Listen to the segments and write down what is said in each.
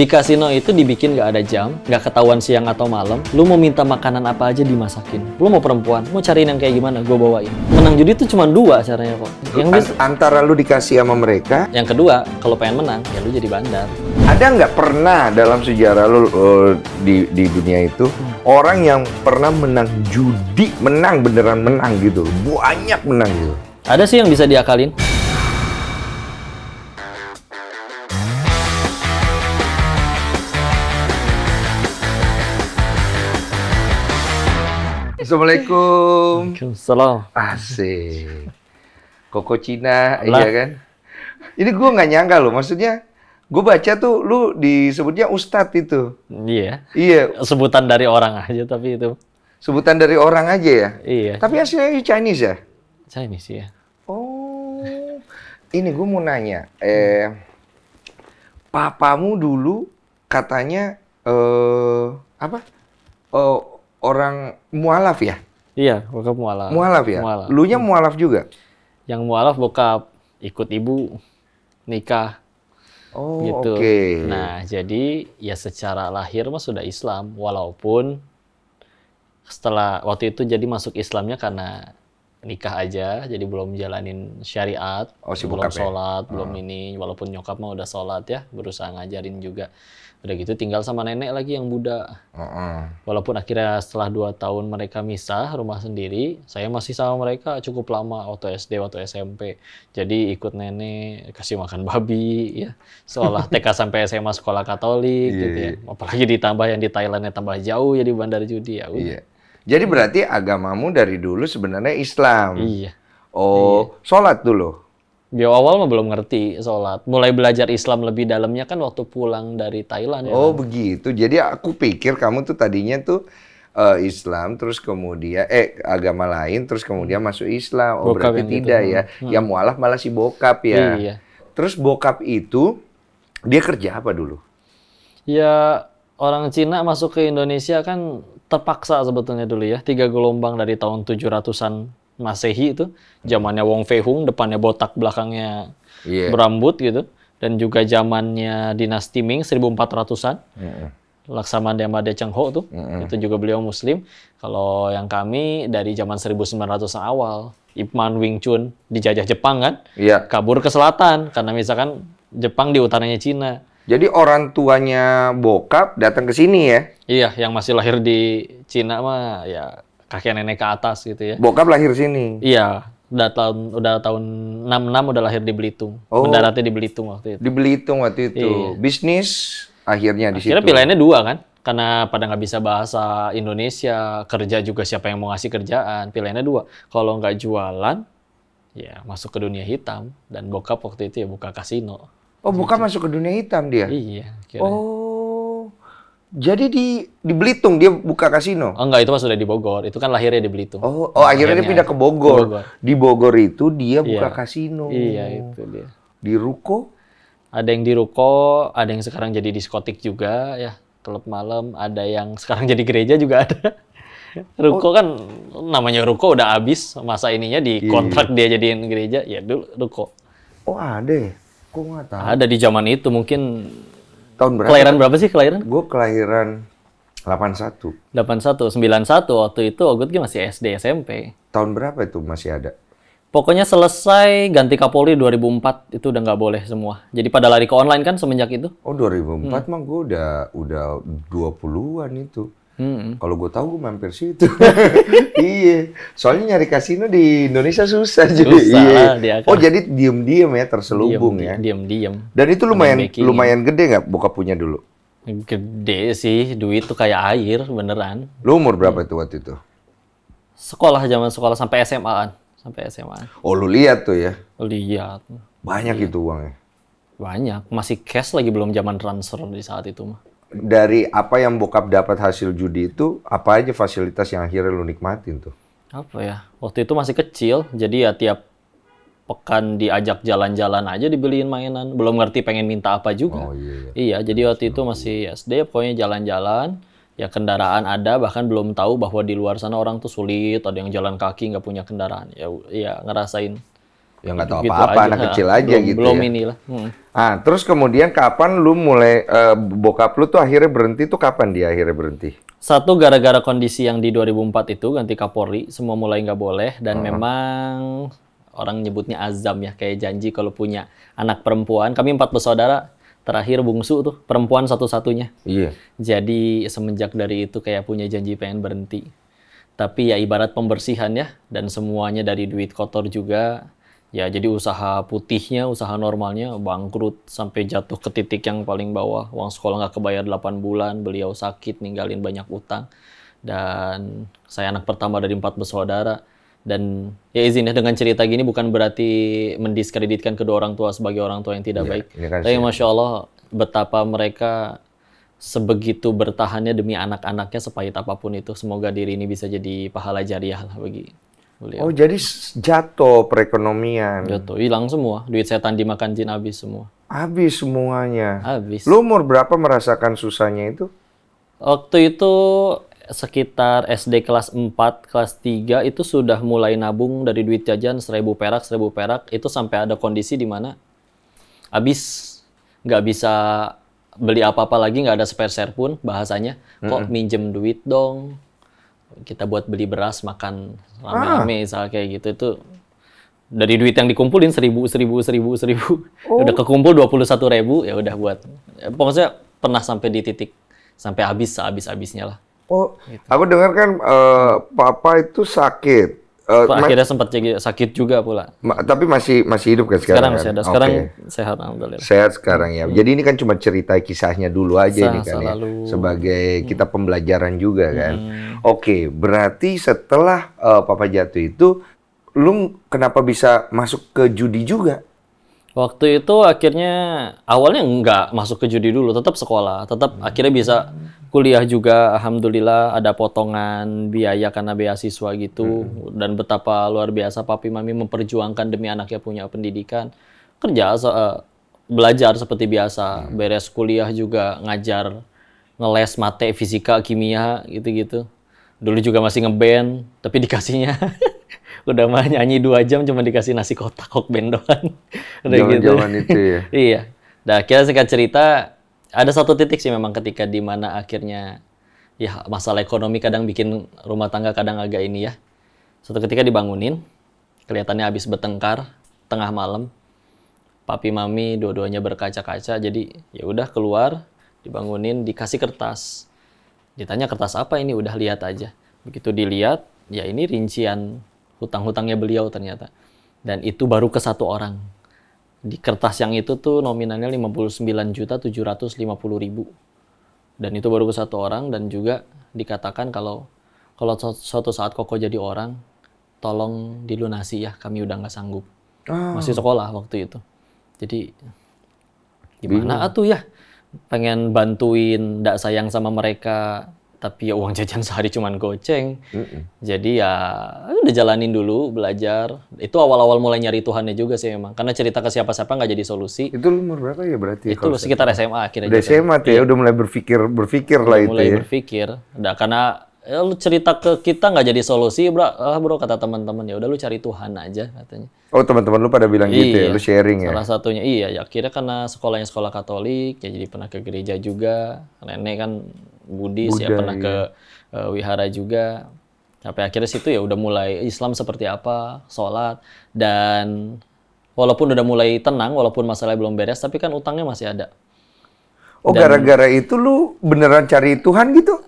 Di kasino itu dibikin gak ada jam, gak ketahuan siang atau malam. Lu mau minta makanan apa aja dimasakin. Lu mau perempuan, mau cariin yang kayak gimana, gue bawain. Menang judi itu cuma dua caranya kok. Yang bisa... Antara lu dikasih sama mereka. Yang kedua, kalau pengen menang, ya lu jadi bandar. Ada nggak pernah dalam sejarah lu uh, di, di dunia itu, hmm. orang yang pernah menang judi, menang beneran menang gitu. Banyak menang gitu. Ada sih yang bisa diakalin. Assalamualaikum. Waalaikumsalam. Asik. Koko Cina, Allah. iya kan? Ini gue nggak nyangka loh, maksudnya gue baca tuh lu disebutnya Ustadz itu. Iya. Iya. Sebutan dari orang aja tapi itu. Sebutan dari orang aja ya? Iya. Tapi aslinya Chinese ya? Chinese ya. Oh. Ini gue mau nanya, eh, hmm. papamu dulu katanya eh, apa? Oh, orang mualaf ya? Iya, bokap mualaf. Mualaf ya? Mualaf. Lu nya mualaf juga? Yang mualaf bokap ikut ibu nikah. Oh, gitu. oke. Okay. Nah, jadi ya secara lahir mah sudah Islam walaupun setelah waktu itu jadi masuk Islamnya karena nikah aja, jadi belum jalanin syariat, oh, si belum ya? sholat, ya? belum hmm. ini, walaupun nyokap mah udah sholat ya, berusaha ngajarin juga. Udah gitu tinggal sama nenek lagi yang muda Uh -uh. Walaupun akhirnya setelah dua tahun mereka misah rumah sendiri, saya masih sama mereka cukup lama waktu SD, waktu SMP. Jadi ikut nenek, kasih makan babi, ya seolah TK sampai SMA sekolah Katolik, yeah. gitu ya. Iya. Apalagi ditambah yang di Thailandnya tambah jauh jadi ya bandar judi ya. Udah. Yeah. Jadi berarti agamamu dari dulu sebenarnya Islam. Iya. Yeah. Oh, yeah. sholat dulu. Di awal mah belum ngerti sholat. Mulai belajar Islam lebih dalamnya kan waktu pulang dari Thailand. Ya, oh kan? begitu. Jadi aku pikir kamu tuh tadinya tuh uh, Islam, terus kemudian eh agama lain, terus kemudian masuk Islam. Oh bokap berarti gitu. tidak gitu. ya? Hmm. hmm. Yang mualaf malah si bokap ya. Iya. Terus bokap itu dia kerja apa dulu? Ya orang Cina masuk ke Indonesia kan terpaksa sebetulnya dulu ya. Tiga gelombang dari tahun 700-an Masehi itu zamannya Wong Fei Hung depannya botak belakangnya yeah. berambut gitu dan juga zamannya dinasti Ming 1400-an yeah. Laksamana De Cheng Ho tuh mm itu juga beliau muslim kalau yang kami dari zaman 1900-an awal Ip Man Wing Chun dijajah Jepang kan yeah. kabur ke selatan karena misalkan Jepang di utaranya Cina jadi orang tuanya bokap datang ke sini ya? Iya, yang masih lahir di Cina mah ya kakek nenek ke atas gitu ya. Bokap lahir sini. Iya, udah tahun udah tahun 66 udah lahir di Belitung. Oh. Mendaratnya di Belitung waktu itu. Di Belitung waktu itu. Iya. Bisnis akhirnya di akhirnya situ. pilihannya dua kan? Karena pada nggak bisa bahasa Indonesia, kerja juga siapa yang mau ngasih kerjaan. Pilihannya dua. Kalau nggak jualan, ya masuk ke dunia hitam. Dan bokap waktu itu ya buka kasino. Oh, buka masuk ke dunia hitam dia? Iya. Kira. Oh, jadi di di Belitung dia buka kasino. Oh enggak, itu pas sudah di Bogor. Itu kan lahirnya di Belitung. Oh, oh akhirnya, akhirnya dia pindah ke Bogor. Bogor. Di Bogor itu dia iya. buka iya. kasino. Iya, itu dia. Di Ruko? Ada yang di Ruko, ada yang sekarang jadi diskotik juga ya, klub malam, ada yang sekarang jadi gereja juga ada. Ruko oh. kan namanya Ruko udah habis masa ininya di kontrak iya. dia jadiin gereja, ya dulu Ruko. Oh, ada. Ya? Kok nggak tahu? Ada di zaman itu mungkin Tahun berapa? Kelahiran berapa sih kelahiran? Gue kelahiran 81. 81, 91 waktu itu Ogut masih SD SMP. Tahun berapa itu masih ada? Pokoknya selesai ganti Kapolri 2004 itu udah nggak boleh semua. Jadi pada lari ke online kan semenjak itu. Oh 2004 hmm. mah gue udah udah 20-an itu. Hmm. Kalau gue tahu gue mampir situ. iya. Soalnya nyari kasino di Indonesia susah jadi. Iya. Oh jadi diem-diem ya terselubung diem, ya. Diem-diem. Dan itu lumayan lumayan gede nggak buka punya dulu? Gede sih, duit tuh kayak air beneran. Lu umur berapa itu waktu itu? Sekolah zaman sekolah sampai SMA-an, sampai SMA. Oh lu lihat tuh ya? Lihat. Banyak lihat. itu uangnya. Banyak, masih cash lagi belum zaman transfer di saat itu mah dari apa yang bokap dapat hasil judi itu apa aja fasilitas yang akhirnya lu nikmatin tuh? Apa ya? Waktu itu masih kecil, jadi ya tiap pekan diajak jalan-jalan aja dibeliin mainan. Belum ngerti pengen minta apa juga. Oh, iya, iya. yeah, jadi waktu itu masih SD pokoknya jalan-jalan. Ya kendaraan ada, bahkan belum tahu bahwa di luar sana orang tuh sulit, ada yang jalan kaki nggak punya kendaraan. Ya, ya ngerasain yang nggak tahu gitu apa-apa gitu anak kecil aja belum, gitu belum ya. inilah hmm. ah terus kemudian kapan lu mulai uh, bokap lu tuh akhirnya berhenti tuh kapan dia akhirnya berhenti satu gara-gara kondisi yang di 2004 itu ganti Kapolri semua mulai nggak boleh dan hmm. memang orang nyebutnya azam ya kayak janji kalau punya anak perempuan kami empat bersaudara terakhir bungsu tuh perempuan satu-satunya iya jadi semenjak dari itu kayak punya janji pengen berhenti tapi ya ibarat pembersihan ya dan semuanya dari duit kotor juga ya jadi usaha putihnya usaha normalnya bangkrut sampai jatuh ke titik yang paling bawah uang sekolah nggak kebayar 8 bulan beliau sakit ninggalin banyak utang dan saya anak pertama dari empat bersaudara dan ya izinnya dengan cerita gini bukan berarti mendiskreditkan kedua orang tua sebagai orang tua yang tidak ya, baik ya kan, tapi masya Allah betapa mereka sebegitu bertahannya demi anak-anaknya sepahit apapun itu semoga diri ini bisa jadi pahala jariah lah bagi Beliau. Oh, jadi jatuh perekonomian. Jatuh, hilang semua. Duit setan dimakan jin habis semua. Habis semuanya. Habis. Lu umur berapa merasakan susahnya itu? Waktu itu sekitar SD kelas 4, kelas 3 itu sudah mulai nabung dari duit jajan 1000 perak, 1000 perak. Itu sampai ada kondisi di mana habis nggak bisa beli apa-apa lagi, nggak ada spare share pun bahasanya. Kok minjem duit dong? kita buat beli beras makan rame-rame ah. misalnya kayak gitu itu dari duit yang dikumpulin seribu seribu seribu seribu oh. udah kekumpul dua puluh satu ribu ya udah buat ya, pokoknya pernah sampai di titik sampai habis habis habisnya lah. Oh, gitu. aku dengar kan uh, papa itu sakit. Uh, akhirnya sempat sakit juga pula. Ma tapi masih masih hidup kan sekarang? Sekarang masih Sekarang okay. sehat alhamdulillah. Sehat sekarang ya. Hmm. Jadi ini kan cuma cerita kisahnya dulu aja Kisah, ini kan selalu. ya. Sebagai hmm. kita pembelajaran juga kan. Hmm. Oke, okay, berarti setelah uh, papa jatuh itu lu kenapa bisa masuk ke judi juga? Waktu itu akhirnya awalnya nggak masuk ke judi dulu, tetap sekolah, tetap hmm. akhirnya bisa kuliah juga alhamdulillah ada potongan biaya karena beasiswa gitu hmm. dan betapa luar biasa papi mami memperjuangkan demi anaknya punya pendidikan kerja so, uh, eh, belajar seperti biasa hmm. beres kuliah juga ngajar ngeles mate fisika kimia gitu-gitu dulu juga masih ngeband tapi dikasihnya udah mah nyanyi dua jam cuma dikasih nasi kotak kok bendoan udah Jaman -jaman gitu itu ya iya Dah akhirnya singkat cerita ada satu titik sih memang ketika di mana akhirnya ya masalah ekonomi kadang bikin rumah tangga kadang agak ini ya. Suatu ketika dibangunin, kelihatannya habis bertengkar tengah malam. Papi mami dua-duanya berkaca-kaca jadi ya udah keluar, dibangunin, dikasih kertas. Ditanya kertas apa ini udah lihat aja. Begitu dilihat, ya ini rincian hutang-hutangnya beliau ternyata. Dan itu baru ke satu orang di kertas yang itu tuh nominalnya 59 juta 750 ribu dan itu baru ke satu orang dan juga dikatakan kalau kalau suatu saat koko jadi orang tolong dilunasi ya kami udah nggak sanggup oh. masih sekolah waktu itu jadi gimana Bingung. atuh ya pengen bantuin ndak sayang sama mereka tapi ya uang jajan sehari cuman goceng. Mm -mm. Jadi ya udah jalanin dulu, belajar. Itu awal-awal mulai nyari Tuhannya juga sih emang. Karena cerita ke siapa-siapa nggak jadi solusi. Itu umur berapa ya berarti? Ya, itu sekitar SMA akhirnya. Udah SMA tuh ya, iya. udah mulai berpikir berpikir lah itu ya. Mulai berpikir. Nah, karena ya lu cerita ke kita nggak jadi solusi bro ah bro kata teman-teman ya udah lu cari Tuhan aja katanya oh teman-teman lu pada bilang iya, gitu ya iya, lu sharing salah ya salah satunya iya ya akhirnya karena sekolahnya sekolah Katolik ya jadi pernah ke gereja juga nenek kan Budis ya pernah iya. ke uh, wihara juga sampai akhirnya situ ya udah mulai Islam seperti apa sholat dan walaupun udah mulai tenang walaupun masalah belum beres tapi kan utangnya masih ada Oh, gara-gara itu lu beneran cari Tuhan gitu?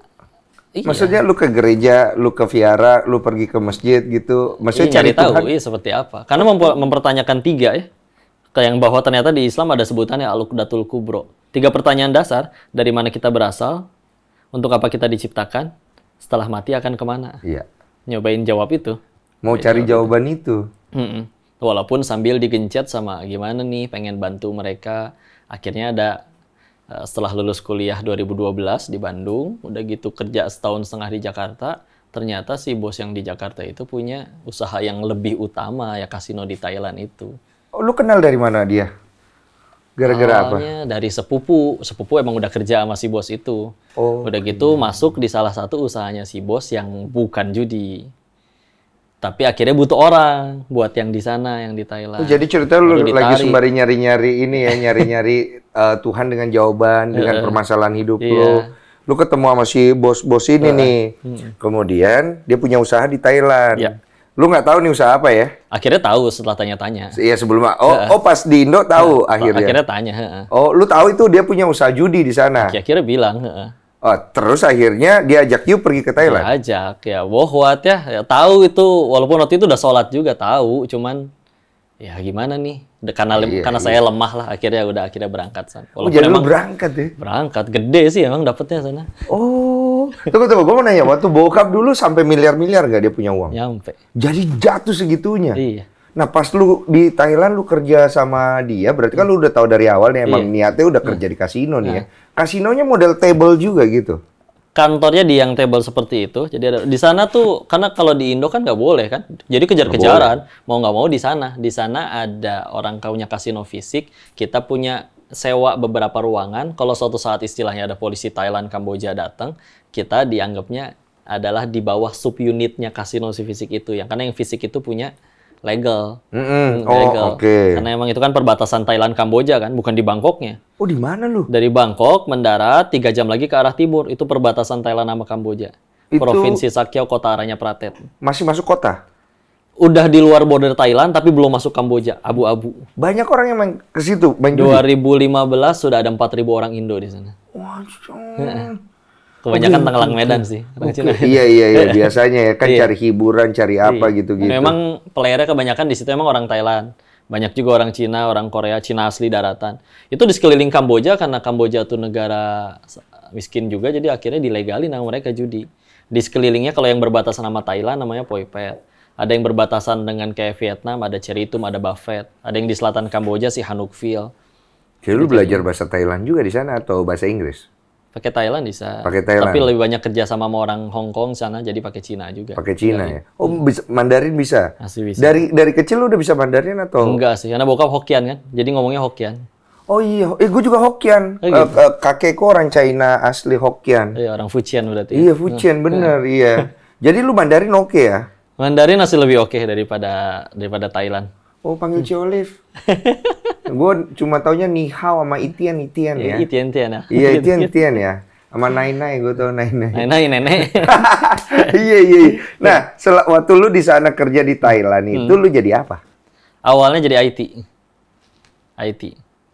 Iya. Maksudnya lu ke gereja, lu ke viara, lu pergi ke masjid gitu. Maksudnya iya, cari, tahu Tuhan. iya seperti apa. Karena mem mempertanyakan tiga ya. Kayak yang bahwa ternyata di Islam ada sebutannya Al-Qadatul Kubro. Tiga pertanyaan dasar, dari mana kita berasal, untuk apa kita diciptakan, setelah mati akan kemana. Iya. Nyobain jawab itu. Mau Jadi iya, cari jawaban itu. itu. Mm -mm. Walaupun sambil digencet sama gimana nih pengen bantu mereka, akhirnya ada Eh, setelah lulus kuliah 2012 di Bandung, udah gitu kerja setahun setengah di Jakarta, ternyata si bos yang di Jakarta itu punya usaha yang lebih utama ya kasino di Thailand itu. Oh, lu kenal dari mana dia? Gara-gara apa? dari sepupu. Sepupu emang udah kerja sama si bos itu. Oh, udah iya. gitu iya. masuk di salah satu usahanya si bos yang bukan judi. Tapi akhirnya butuh orang buat yang di sana, yang di Thailand. Oh, jadi cerita lu ditarik. lagi sembari nyari-nyari ini ya, nyari-nyari uh, Tuhan dengan jawaban, dengan permasalahan hidup iya. lu. Lu ketemu sama si bos-bos ini uh, nih. Hmm. Kemudian dia punya usaha di Thailand. Yeah. Lu nggak tahu nih usaha apa ya? Akhirnya tahu setelah tanya-tanya. Iya sebelumnya. oh oh pas di Indo tahu uh, akhirnya. Akhirnya tanya. Uh, oh lu tahu itu dia punya usaha judi di sana. Akhirnya bilang. Uh, Oh, terus akhirnya diajak you pergi ke Thailand. Ajak ya, wah ya. ya. Tahu itu walaupun waktu itu udah sholat juga tahu, cuman ya gimana nih? Karena iya, karena iya. saya lemah lah akhirnya udah akhirnya berangkat sana. oh, jadi emang, lu berangkat ya? Berangkat, gede sih emang dapetnya sana. Ya. Oh, tunggu tunggu, gue mau nanya waktu bokap dulu sampai miliar miliar gak dia punya uang? Nyampe. Jadi jatuh segitunya? Iya. Nah pas lu di Thailand lu kerja sama dia, berarti kan lu udah tahu dari awal nih emang iya. niatnya udah kerja di hmm. kasino nih ya. Iya. Kasinonya model table juga gitu. Kantornya di yang table seperti itu. Jadi ada di sana tuh karena kalau di Indo kan nggak boleh kan. Jadi kejar-kejaran mau nggak mau di sana. Di sana ada orang punya kasino fisik, kita punya sewa beberapa ruangan. Kalau suatu saat istilahnya ada polisi Thailand, Kamboja datang, kita dianggapnya adalah di bawah subunitnya kasino si fisik itu. Yang karena yang fisik itu punya legal. Mm -hmm. oh, legal. Okay. Karena emang itu kan perbatasan Thailand Kamboja kan, bukan di Bangkoknya. Oh, di mana lu? Dari Bangkok mendarat tiga jam lagi ke arah timur, itu perbatasan Thailand sama Kamboja. Itu... Provinsi Sakyau kota arahnya Pratet. Masih masuk kota? Udah di luar border Thailand tapi belum masuk Kamboja, abu-abu. Banyak orang yang main ke situ, main 2015 sudah ada 4000 orang Indo di sana. Wah, Kebanyakan mungkin, Medan sih. Orang Iya iya iya biasanya ya kan iya. cari hiburan, cari iya. apa gitu-gitu. Memang playernya kebanyakan di situ emang orang Thailand. Banyak juga orang Cina, orang Korea, Cina asli daratan. Itu di sekeliling Kamboja karena Kamboja itu negara miskin juga jadi akhirnya dilegalin sama mereka judi. Di sekelilingnya kalau yang berbatasan sama Thailand namanya Poipet ada yang berbatasan dengan kayak Vietnam, ada Ceritum, ada buffet ada yang di selatan Kamboja si Hanukville. Jadi lu gitu. belajar bahasa Thailand juga di sana atau bahasa Inggris? Pakai Thailand bisa. Pakai Thailand. Tapi lebih banyak kerja sama sama orang Hong Kong sana, jadi pakai Cina juga. Pakai Cina iya. ya. Oh, hmm. bisa, Mandarin bisa. Masih bisa. Dari dari kecil lu udah bisa Mandarin atau? Enggak sih, karena bokap Hokian kan, jadi ngomongnya Hokian. Oh iya, eh gue juga Hokian. Oh, gitu. Eh, eh, kakekku orang China asli Hokian. Iya, orang Fujian berarti. Ya? Iya, Fujian hmm. bener, hmm. iya. Jadi lu Mandarin oke okay ya? Mandarin masih lebih oke okay daripada daripada Thailand. Oh, panggil hmm. Olive. Gue cuma taunya Nihao sama Itian Itian iya, ya. Itian Itian ya. Iya Itian Itian ya. Sama Nai Nai gue tau Nai Nai. Nai Nai nenek. Iya, iya, iya iya. Nah sel- waktu lu di sana kerja di Thailand itu hmm. lu jadi apa? Awalnya jadi IT. IT.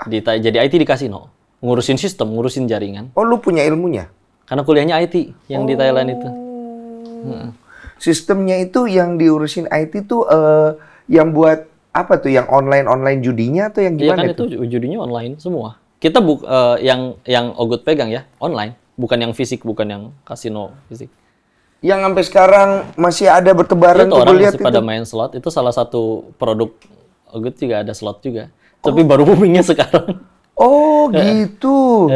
Di, jadi IT di kasino. Ngurusin sistem, ngurusin jaringan. Oh lu punya ilmunya? Karena kuliahnya IT yang di Thailand itu. Oh. Hmm. Sistemnya itu yang diurusin IT tuh eh, yang buat apa tuh yang online online judinya atau yang iya gimana? ya kan itu? itu judinya online semua. Kita buk uh, yang yang Ogut pegang ya online, bukan yang fisik, bukan yang kasino fisik. Yang sampai sekarang masih ada bertebaran itu orang masih itu. pada main slot itu salah satu produk Ogut juga ada slot juga, oh. tapi baru boomingnya sekarang. Oh eh, eh. gitu.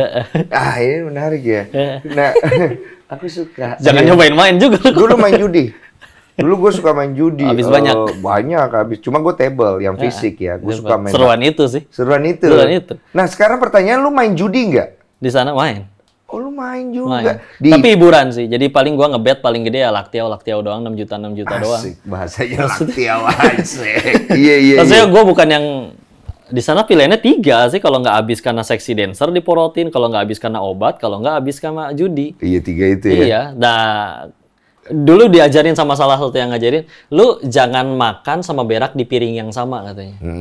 ah ini menarik ya. Nah aku suka. Jangan iya. nyobain main juga. Dulu main judi. Dulu gue suka main judi. Habis uh, banyak. Eh, banyak habis. Cuma gue table yang iya. fisik ya. Gue iya, suka main. Seruan itu sih. Seruan itu. Seruan itu. Nah sekarang pertanyaan lu main judi nggak? Di sana main. Oh lu main juga. Main. Di... Tapi hiburan sih. Jadi paling gue ngebet paling gede ya Laktiau, Laktiau doang 6 juta 6 juta asik, doang. Bahasanya Laktiau aja. Iya iya. Maksudnya iya. gue bukan yang di sana pilihannya tiga sih kalau nggak habis karena seksi dancer diporotin kalau nggak habis karena obat kalau nggak habis karena judi iya tiga itu ya iya nah dulu diajarin sama salah satu yang ngajarin, lu jangan makan sama berak di piring yang sama katanya. Mm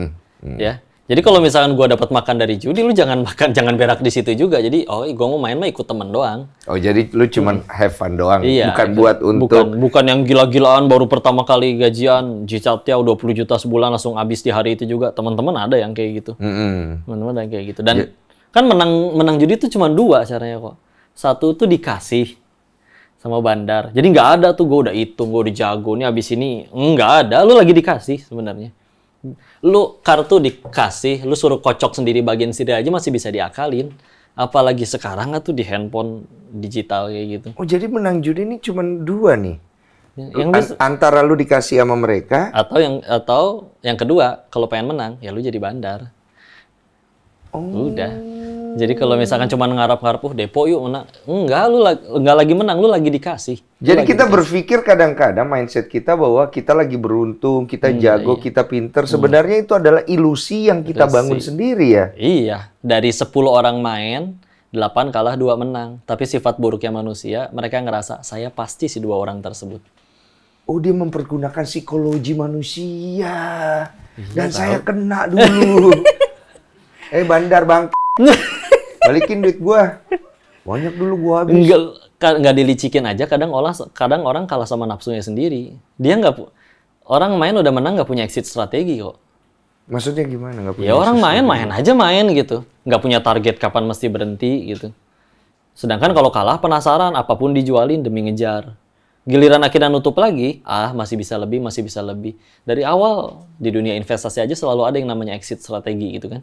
-hmm. Ya. Jadi kalau misalkan gua dapat makan dari judi, lu jangan makan, jangan berak di situ juga. Jadi, oh, gua mau main mah ikut temen doang. Oh, jadi lu cuman hmm. have fun doang, iya, bukan itu. buat untuk bukan, bukan yang gila-gilaan baru pertama kali gajian, jicat tiaw 20 juta sebulan langsung habis di hari itu juga. Teman-teman ada yang kayak gitu. Mm -hmm. hmm. Teman-teman ada yang kayak gitu. Dan ya. kan menang menang judi itu cuma dua caranya kok. Satu tuh dikasih, sama bandar. Jadi nggak ada tuh gue udah hitung, gue udah jago nih abis ini nggak ada. Lu lagi dikasih sebenarnya. Lu kartu dikasih, lu suruh kocok sendiri bagian sini aja masih bisa diakalin. Apalagi sekarang tuh di handphone digital kayak gitu. Oh jadi menang judi ini cuma dua nih. Ya, yang An antara lu dikasih sama mereka atau yang atau yang kedua kalau pengen menang ya lu jadi bandar. Oh. Udah. Jadi kalau misalkan cuma ngarap-ngarap, oh depo yuk menang. Enggak, lu lagi, enggak lagi menang, lu lagi dikasih. Lu Jadi lagi kita dikasih. berpikir kadang-kadang mindset kita bahwa kita lagi beruntung, kita hmm, jago, iya. kita pinter. Hmm. Sebenarnya hmm. itu adalah ilusi yang kita Resi. bangun sendiri ya. Iya, dari 10 orang main, 8 kalah, 2 menang. Tapi sifat buruknya manusia, mereka ngerasa, saya pasti si dua orang tersebut. Oh dia mempergunakan psikologi manusia. Iya, Dan saya kena dulu. eh bandar bang Balikin duit gua. Banyak dulu gua habis. nggak nggak dilicikin aja kadang olah kadang orang kalah sama nafsunya sendiri. Dia nggak orang main udah menang nggak punya exit strategi kok. Maksudnya gimana? nggak punya ya orang main main aja main gitu. Nggak punya target kapan mesti berhenti gitu. Sedangkan kalau kalah penasaran apapun dijualin demi ngejar. Giliran akhirnya nutup lagi, ah masih bisa lebih, masih bisa lebih. Dari awal di dunia investasi aja selalu ada yang namanya exit strategi gitu kan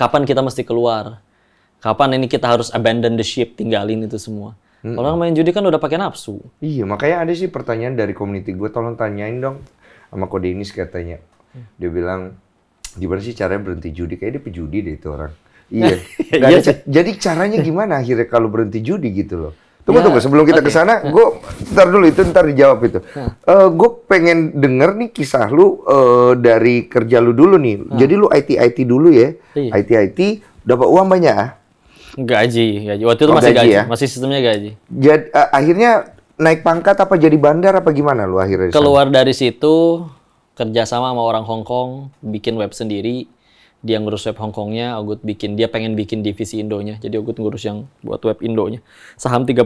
kapan kita mesti keluar kapan ini kita harus abandon the ship tinggalin itu semua mm -hmm. orang main judi kan udah pakai nafsu iya makanya ada sih pertanyaan dari community gue tolong tanyain dong sama kode ini katanya dia bilang gimana sih caranya berhenti judi Kayaknya dia pejudi deh itu orang iya, iya. Ada, jadi caranya gimana akhirnya kalau berhenti judi gitu loh Tunggu ya. tunggu sebelum kita okay. ke sana, gue ntar dulu itu ntar dijawab itu. Ya. Uh, eh, gue pengen denger nih kisah lu uh, dari kerja lu dulu nih. Ya. Jadi lu IT IT dulu ya, ya. IT IT dapat uang banyak? Ah? Gaji, gaji. Waktu itu oh, masih gaji, gaji ya? masih sistemnya gaji. Jadi uh, eh, akhirnya naik pangkat apa jadi bandar apa gimana lu akhirnya? Keluar dari situ kerja sama sama orang Hong Kong, bikin web sendiri dia ngurus web Hongkongnya, Ogut bikin dia pengen bikin divisi Indonya. Jadi Ogut ngurus yang buat web Indonya. Saham 30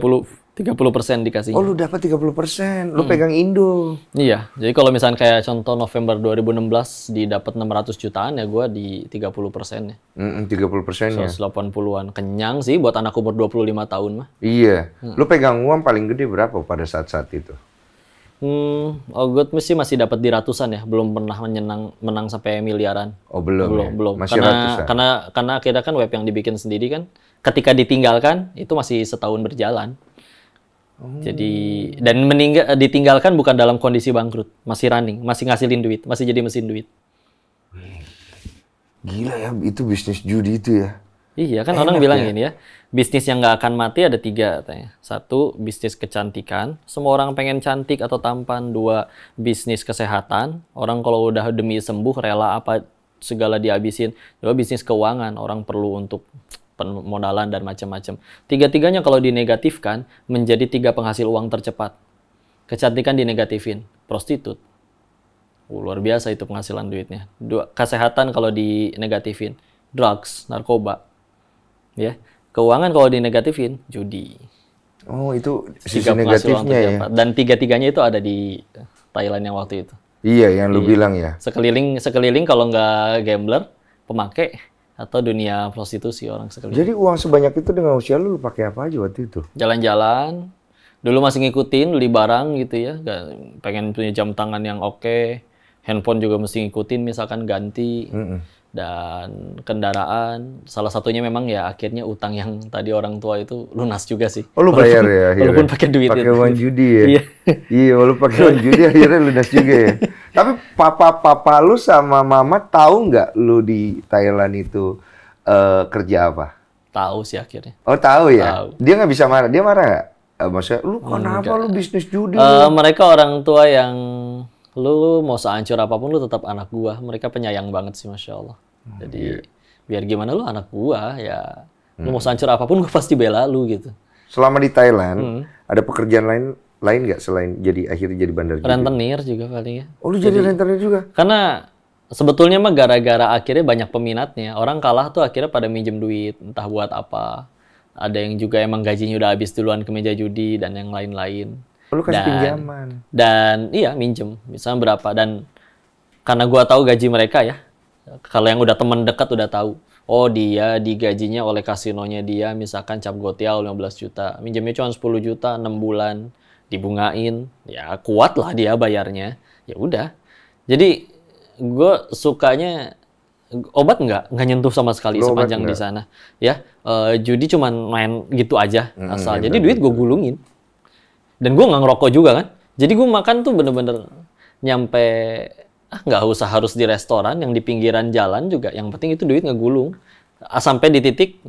30% persen dikasih. Oh, lu dapat 30%. persen, Lu hmm. pegang Indo. Iya. Jadi kalau misalnya kayak contoh November 2016 didapat 600 jutaan ya gua di 30% ya. Mm -mm, 30% ya. 180-an. Kenyang sih buat anak umur 25 tahun mah. Iya. Hmm. Lu pegang uang paling gede berapa pada saat-saat itu? Hmm, oh good, mesti masih dapat di ratusan ya, belum pernah menyenang menang sampai miliaran. Oh belum, belum, ya? belum. Masih karena ratusan. karena karena kita kan web yang dibikin sendiri kan, ketika ditinggalkan itu masih setahun berjalan. Hmm. Jadi dan meninggal ditinggalkan bukan dalam kondisi bangkrut, masih running, masih ngasilin duit, masih jadi mesin duit. Gila ya, itu bisnis judi itu ya. Iya kan Enak orang bilang ya? ini ya, bisnis yang nggak akan mati ada tiga katanya. Satu, bisnis kecantikan. Semua orang pengen cantik atau tampan. Dua, bisnis kesehatan. Orang kalau udah demi sembuh rela apa segala dihabisin. Dua, bisnis keuangan. Orang perlu untuk modalan dan macam-macam. Tiga-tiganya kalau dinegatifkan menjadi tiga penghasil uang tercepat. Kecantikan dinegatifin, prostitut. Uh, luar biasa itu penghasilan duitnya. Dua, kesehatan kalau dinegatifin, drugs, narkoba ya keuangan kalau dinegatifin judi oh itu sisi negatifnya ya dan tiga tiganya itu ada di Thailand yang waktu itu iya yang lu iya. bilang ya sekeliling sekeliling kalau nggak gambler pemakai atau dunia prostitusi orang sekeliling jadi uang sebanyak itu dengan usia lu, lu pakai apa aja waktu itu jalan-jalan dulu masih ngikutin beli barang gitu ya gak, pengen punya jam tangan yang oke okay. handphone juga mesti ngikutin misalkan ganti mm -mm dan kendaraan. Salah satunya memang ya akhirnya utang yang tadi orang tua itu lunas juga sih. Oh lu bayar ya walaupun, ya akhirnya? Walaupun pakai duit Pakai uang judi ya? iya. iya, walaupun pakai uang judi akhirnya lunas juga ya. Tapi papa-papa lu sama mama tahu nggak lu di Thailand itu uh, kerja apa? Tahu sih akhirnya. Oh tahu ya? Tau. Dia nggak bisa marah. Dia marah nggak? Uh, maksudnya, lu kenapa Enggak. lu bisnis judi? Uh, mereka orang tua yang lu mau seancur apapun lu tetap anak gua mereka penyayang banget sih masya allah hmm, jadi iya. biar gimana lu anak gua ya hmm. lu mau hmm. seancur apapun gua pasti bela lu gitu selama di Thailand hmm. ada pekerjaan lain lain nggak selain jadi akhirnya jadi bandar rentenir juga kali ya oh lu jadi, jadi rentenir juga karena sebetulnya mah gara-gara akhirnya banyak peminatnya orang kalah tuh akhirnya pada minjem duit entah buat apa ada yang juga emang gajinya udah habis duluan ke meja judi dan yang lain-lain lu kasih dan, pinjaman. Dan iya minjem, misalnya berapa dan karena gua tahu gaji mereka ya. Kalau yang udah temen dekat udah tahu. Oh dia digajinya oleh kasinonya dia misalkan cap gotial 15 juta. Minjemnya cuma 10 juta 6 bulan dibungain. Ya kuat lah dia bayarnya. Ya udah. Jadi gue sukanya obat nggak nggak nyentuh sama sekali Lo sepanjang di sana ya uh, judi cuman main gitu aja hmm, asal mm -hmm. jadi duit gue gitu. gulungin dan gue nggak ngerokok juga kan jadi gue makan tuh bener-bener nyampe ah nggak usah harus di restoran yang di pinggiran jalan juga yang penting itu duit ngegulung ah, sampai di titik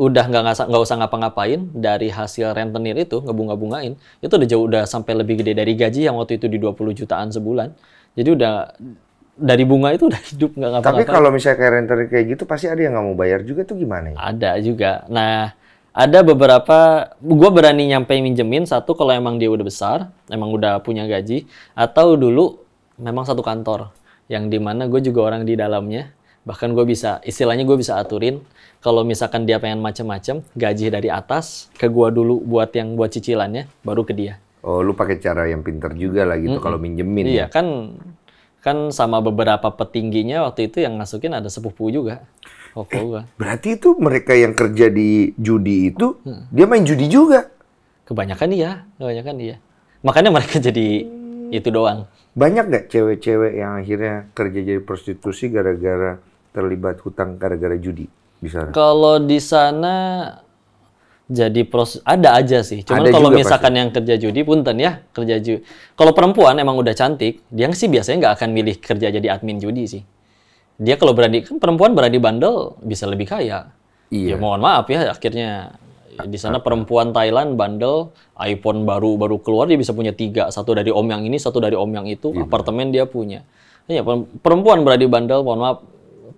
udah nggak nggak usah ngapa-ngapain dari hasil rentenir itu ngebunga-bungain itu udah jauh udah sampai lebih gede dari gaji yang waktu itu di 20 jutaan sebulan jadi udah dari bunga itu udah hidup nggak ngapa-ngapain tapi kalau misalnya kayak rentenir kayak gitu pasti ada yang nggak mau bayar juga tuh gimana ya? ada juga nah ada beberapa gue berani nyampe minjemin satu kalau emang dia udah besar emang udah punya gaji atau dulu memang satu kantor yang dimana gue juga orang di dalamnya bahkan gue bisa istilahnya gue bisa aturin kalau misalkan dia pengen macem-macem gaji dari atas ke gue dulu buat yang buat cicilannya baru ke dia oh lu pakai cara yang pinter juga lah gitu mm -hmm. kalau minjemin iya ya. kan kan sama beberapa petingginya waktu itu yang masukin ada sepupu juga Oh, eh, berarti itu mereka yang kerja di judi itu hmm. dia main judi juga. Kebanyakan iya, kebanyakan iya. Makanya mereka jadi hmm. itu doang. Banyak nggak cewek-cewek yang akhirnya kerja jadi prostitusi gara-gara terlibat hutang gara-gara judi di sana? Kalau di sana jadi pros ada aja sih. Cuman kalau misalkan pasti. yang kerja judi punten ya, kerja judi. Kalau perempuan emang udah cantik, dia sih biasanya nggak akan milih kerja jadi admin judi sih dia kalau berani kan perempuan berani bandel bisa lebih kaya. Ya, iya. Ya mohon maaf ya akhirnya eh, di sana perempuan Thailand bandel iPhone baru baru keluar dia bisa punya tiga satu dari om yang ini satu dari om yang itu iya, apartemen dia punya ya perempuan berani bandel mohon maaf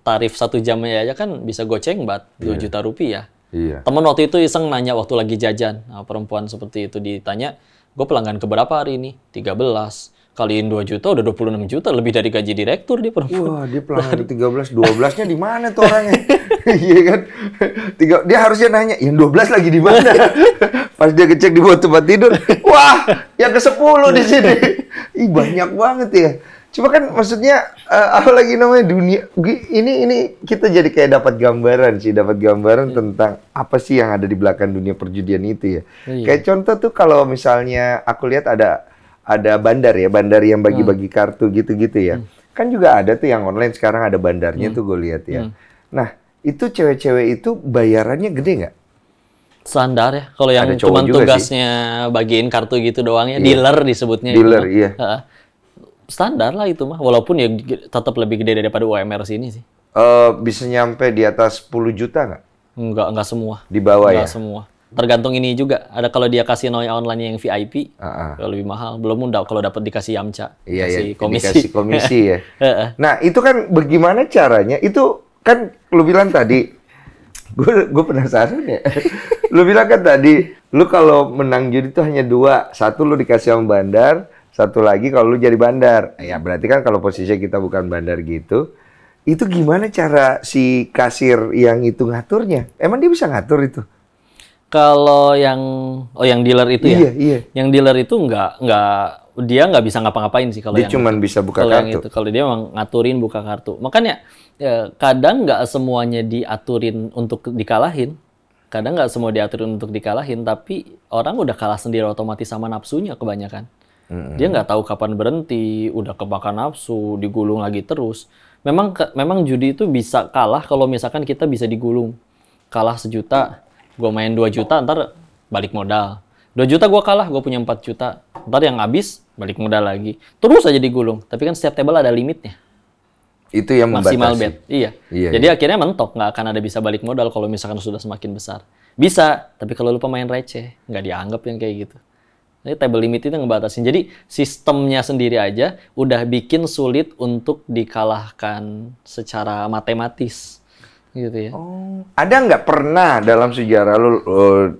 tarif satu jamnya aja kan bisa goceng bat dua iya. juta rupiah iya. temen waktu itu iseng nanya waktu lagi jajan nah, perempuan seperti itu ditanya gue pelanggan keberapa hari ini 13 kaliin 2 juta udah 26 juta lebih dari gaji direktur dia perempuan. Wah, dia pelanggan 13, 12-nya di mana tuh orangnya? Iya kan? Tiga, dia harusnya nanya, "Yang 12 lagi di mana?" Pas dia kecek di bawah tempat tidur, "Wah, yang ke-10 di sini." Ih, banyak banget ya. Cuma kan maksudnya uh, apa lagi namanya dunia ini ini kita jadi kayak dapat gambaran sih, dapat gambaran hmm. tentang apa sih yang ada di belakang dunia perjudian itu ya. Hmm. Kayak contoh tuh kalau misalnya aku lihat ada ada bandar ya, bandar yang bagi-bagi hmm. kartu gitu-gitu ya. Hmm. Kan juga ada tuh yang online sekarang ada bandarnya hmm. tuh gue lihat ya. Hmm. Nah, itu cewek-cewek itu bayarannya gede nggak? Standar ya, kalau yang cuma tugasnya sih. bagiin kartu gitu doang ya, yeah. dealer disebutnya. Gitu. Dealer, gitu. iya. Standar lah itu mah, walaupun ya tetap lebih gede daripada UMR sini sih. Uh, bisa nyampe di atas 10 juta nggak? Nggak, nggak semua. Di bawah nggak ya? semua tergantung ini juga ada kalau dia kasih noy online yang VIP uh -uh. lebih mahal belum mudah kalau dapat dikasih yamca iya, iya, dikasih iya, komisi dikasih komisi ya nah itu kan bagaimana caranya itu kan lu bilang tadi gue gue penasaran ya lu bilang kan tadi lu kalau menang judi itu hanya dua satu lu dikasih sama bandar satu lagi kalau lu jadi bandar ya berarti kan kalau posisinya kita bukan bandar gitu itu gimana cara si kasir yang itu ngaturnya? Emang dia bisa ngatur itu? Kalau yang oh yang dealer itu ya? iya, ya? Iya. Yang dealer itu nggak nggak dia nggak bisa ngapa-ngapain sih kalau dia yang, cuman bisa buka kalau kartu. kalau dia memang ngaturin buka kartu. Makanya ya, kadang nggak semuanya diaturin untuk dikalahin. Kadang nggak semua diaturin untuk dikalahin, tapi orang udah kalah sendiri otomatis sama nafsunya kebanyakan. Mm-hmm. Dia nggak tahu kapan berhenti, udah kebakar nafsu, digulung lagi terus. Memang memang judi itu bisa kalah kalau misalkan kita bisa digulung. Kalah sejuta, gue main 2 juta ntar balik modal 2 juta gue kalah gue punya 4 juta ntar yang habis balik modal lagi terus aja digulung tapi kan setiap table ada limitnya itu yang membatasi. maksimal bet iya, iya jadi iya. akhirnya mentok nggak akan ada bisa balik modal kalau misalkan sudah semakin besar bisa tapi kalau lu pemain receh nggak dianggap yang kayak gitu jadi table limit itu ngebatasin jadi sistemnya sendiri aja udah bikin sulit untuk dikalahkan secara matematis gitu ya. Oh, ada nggak pernah dalam sejarah lo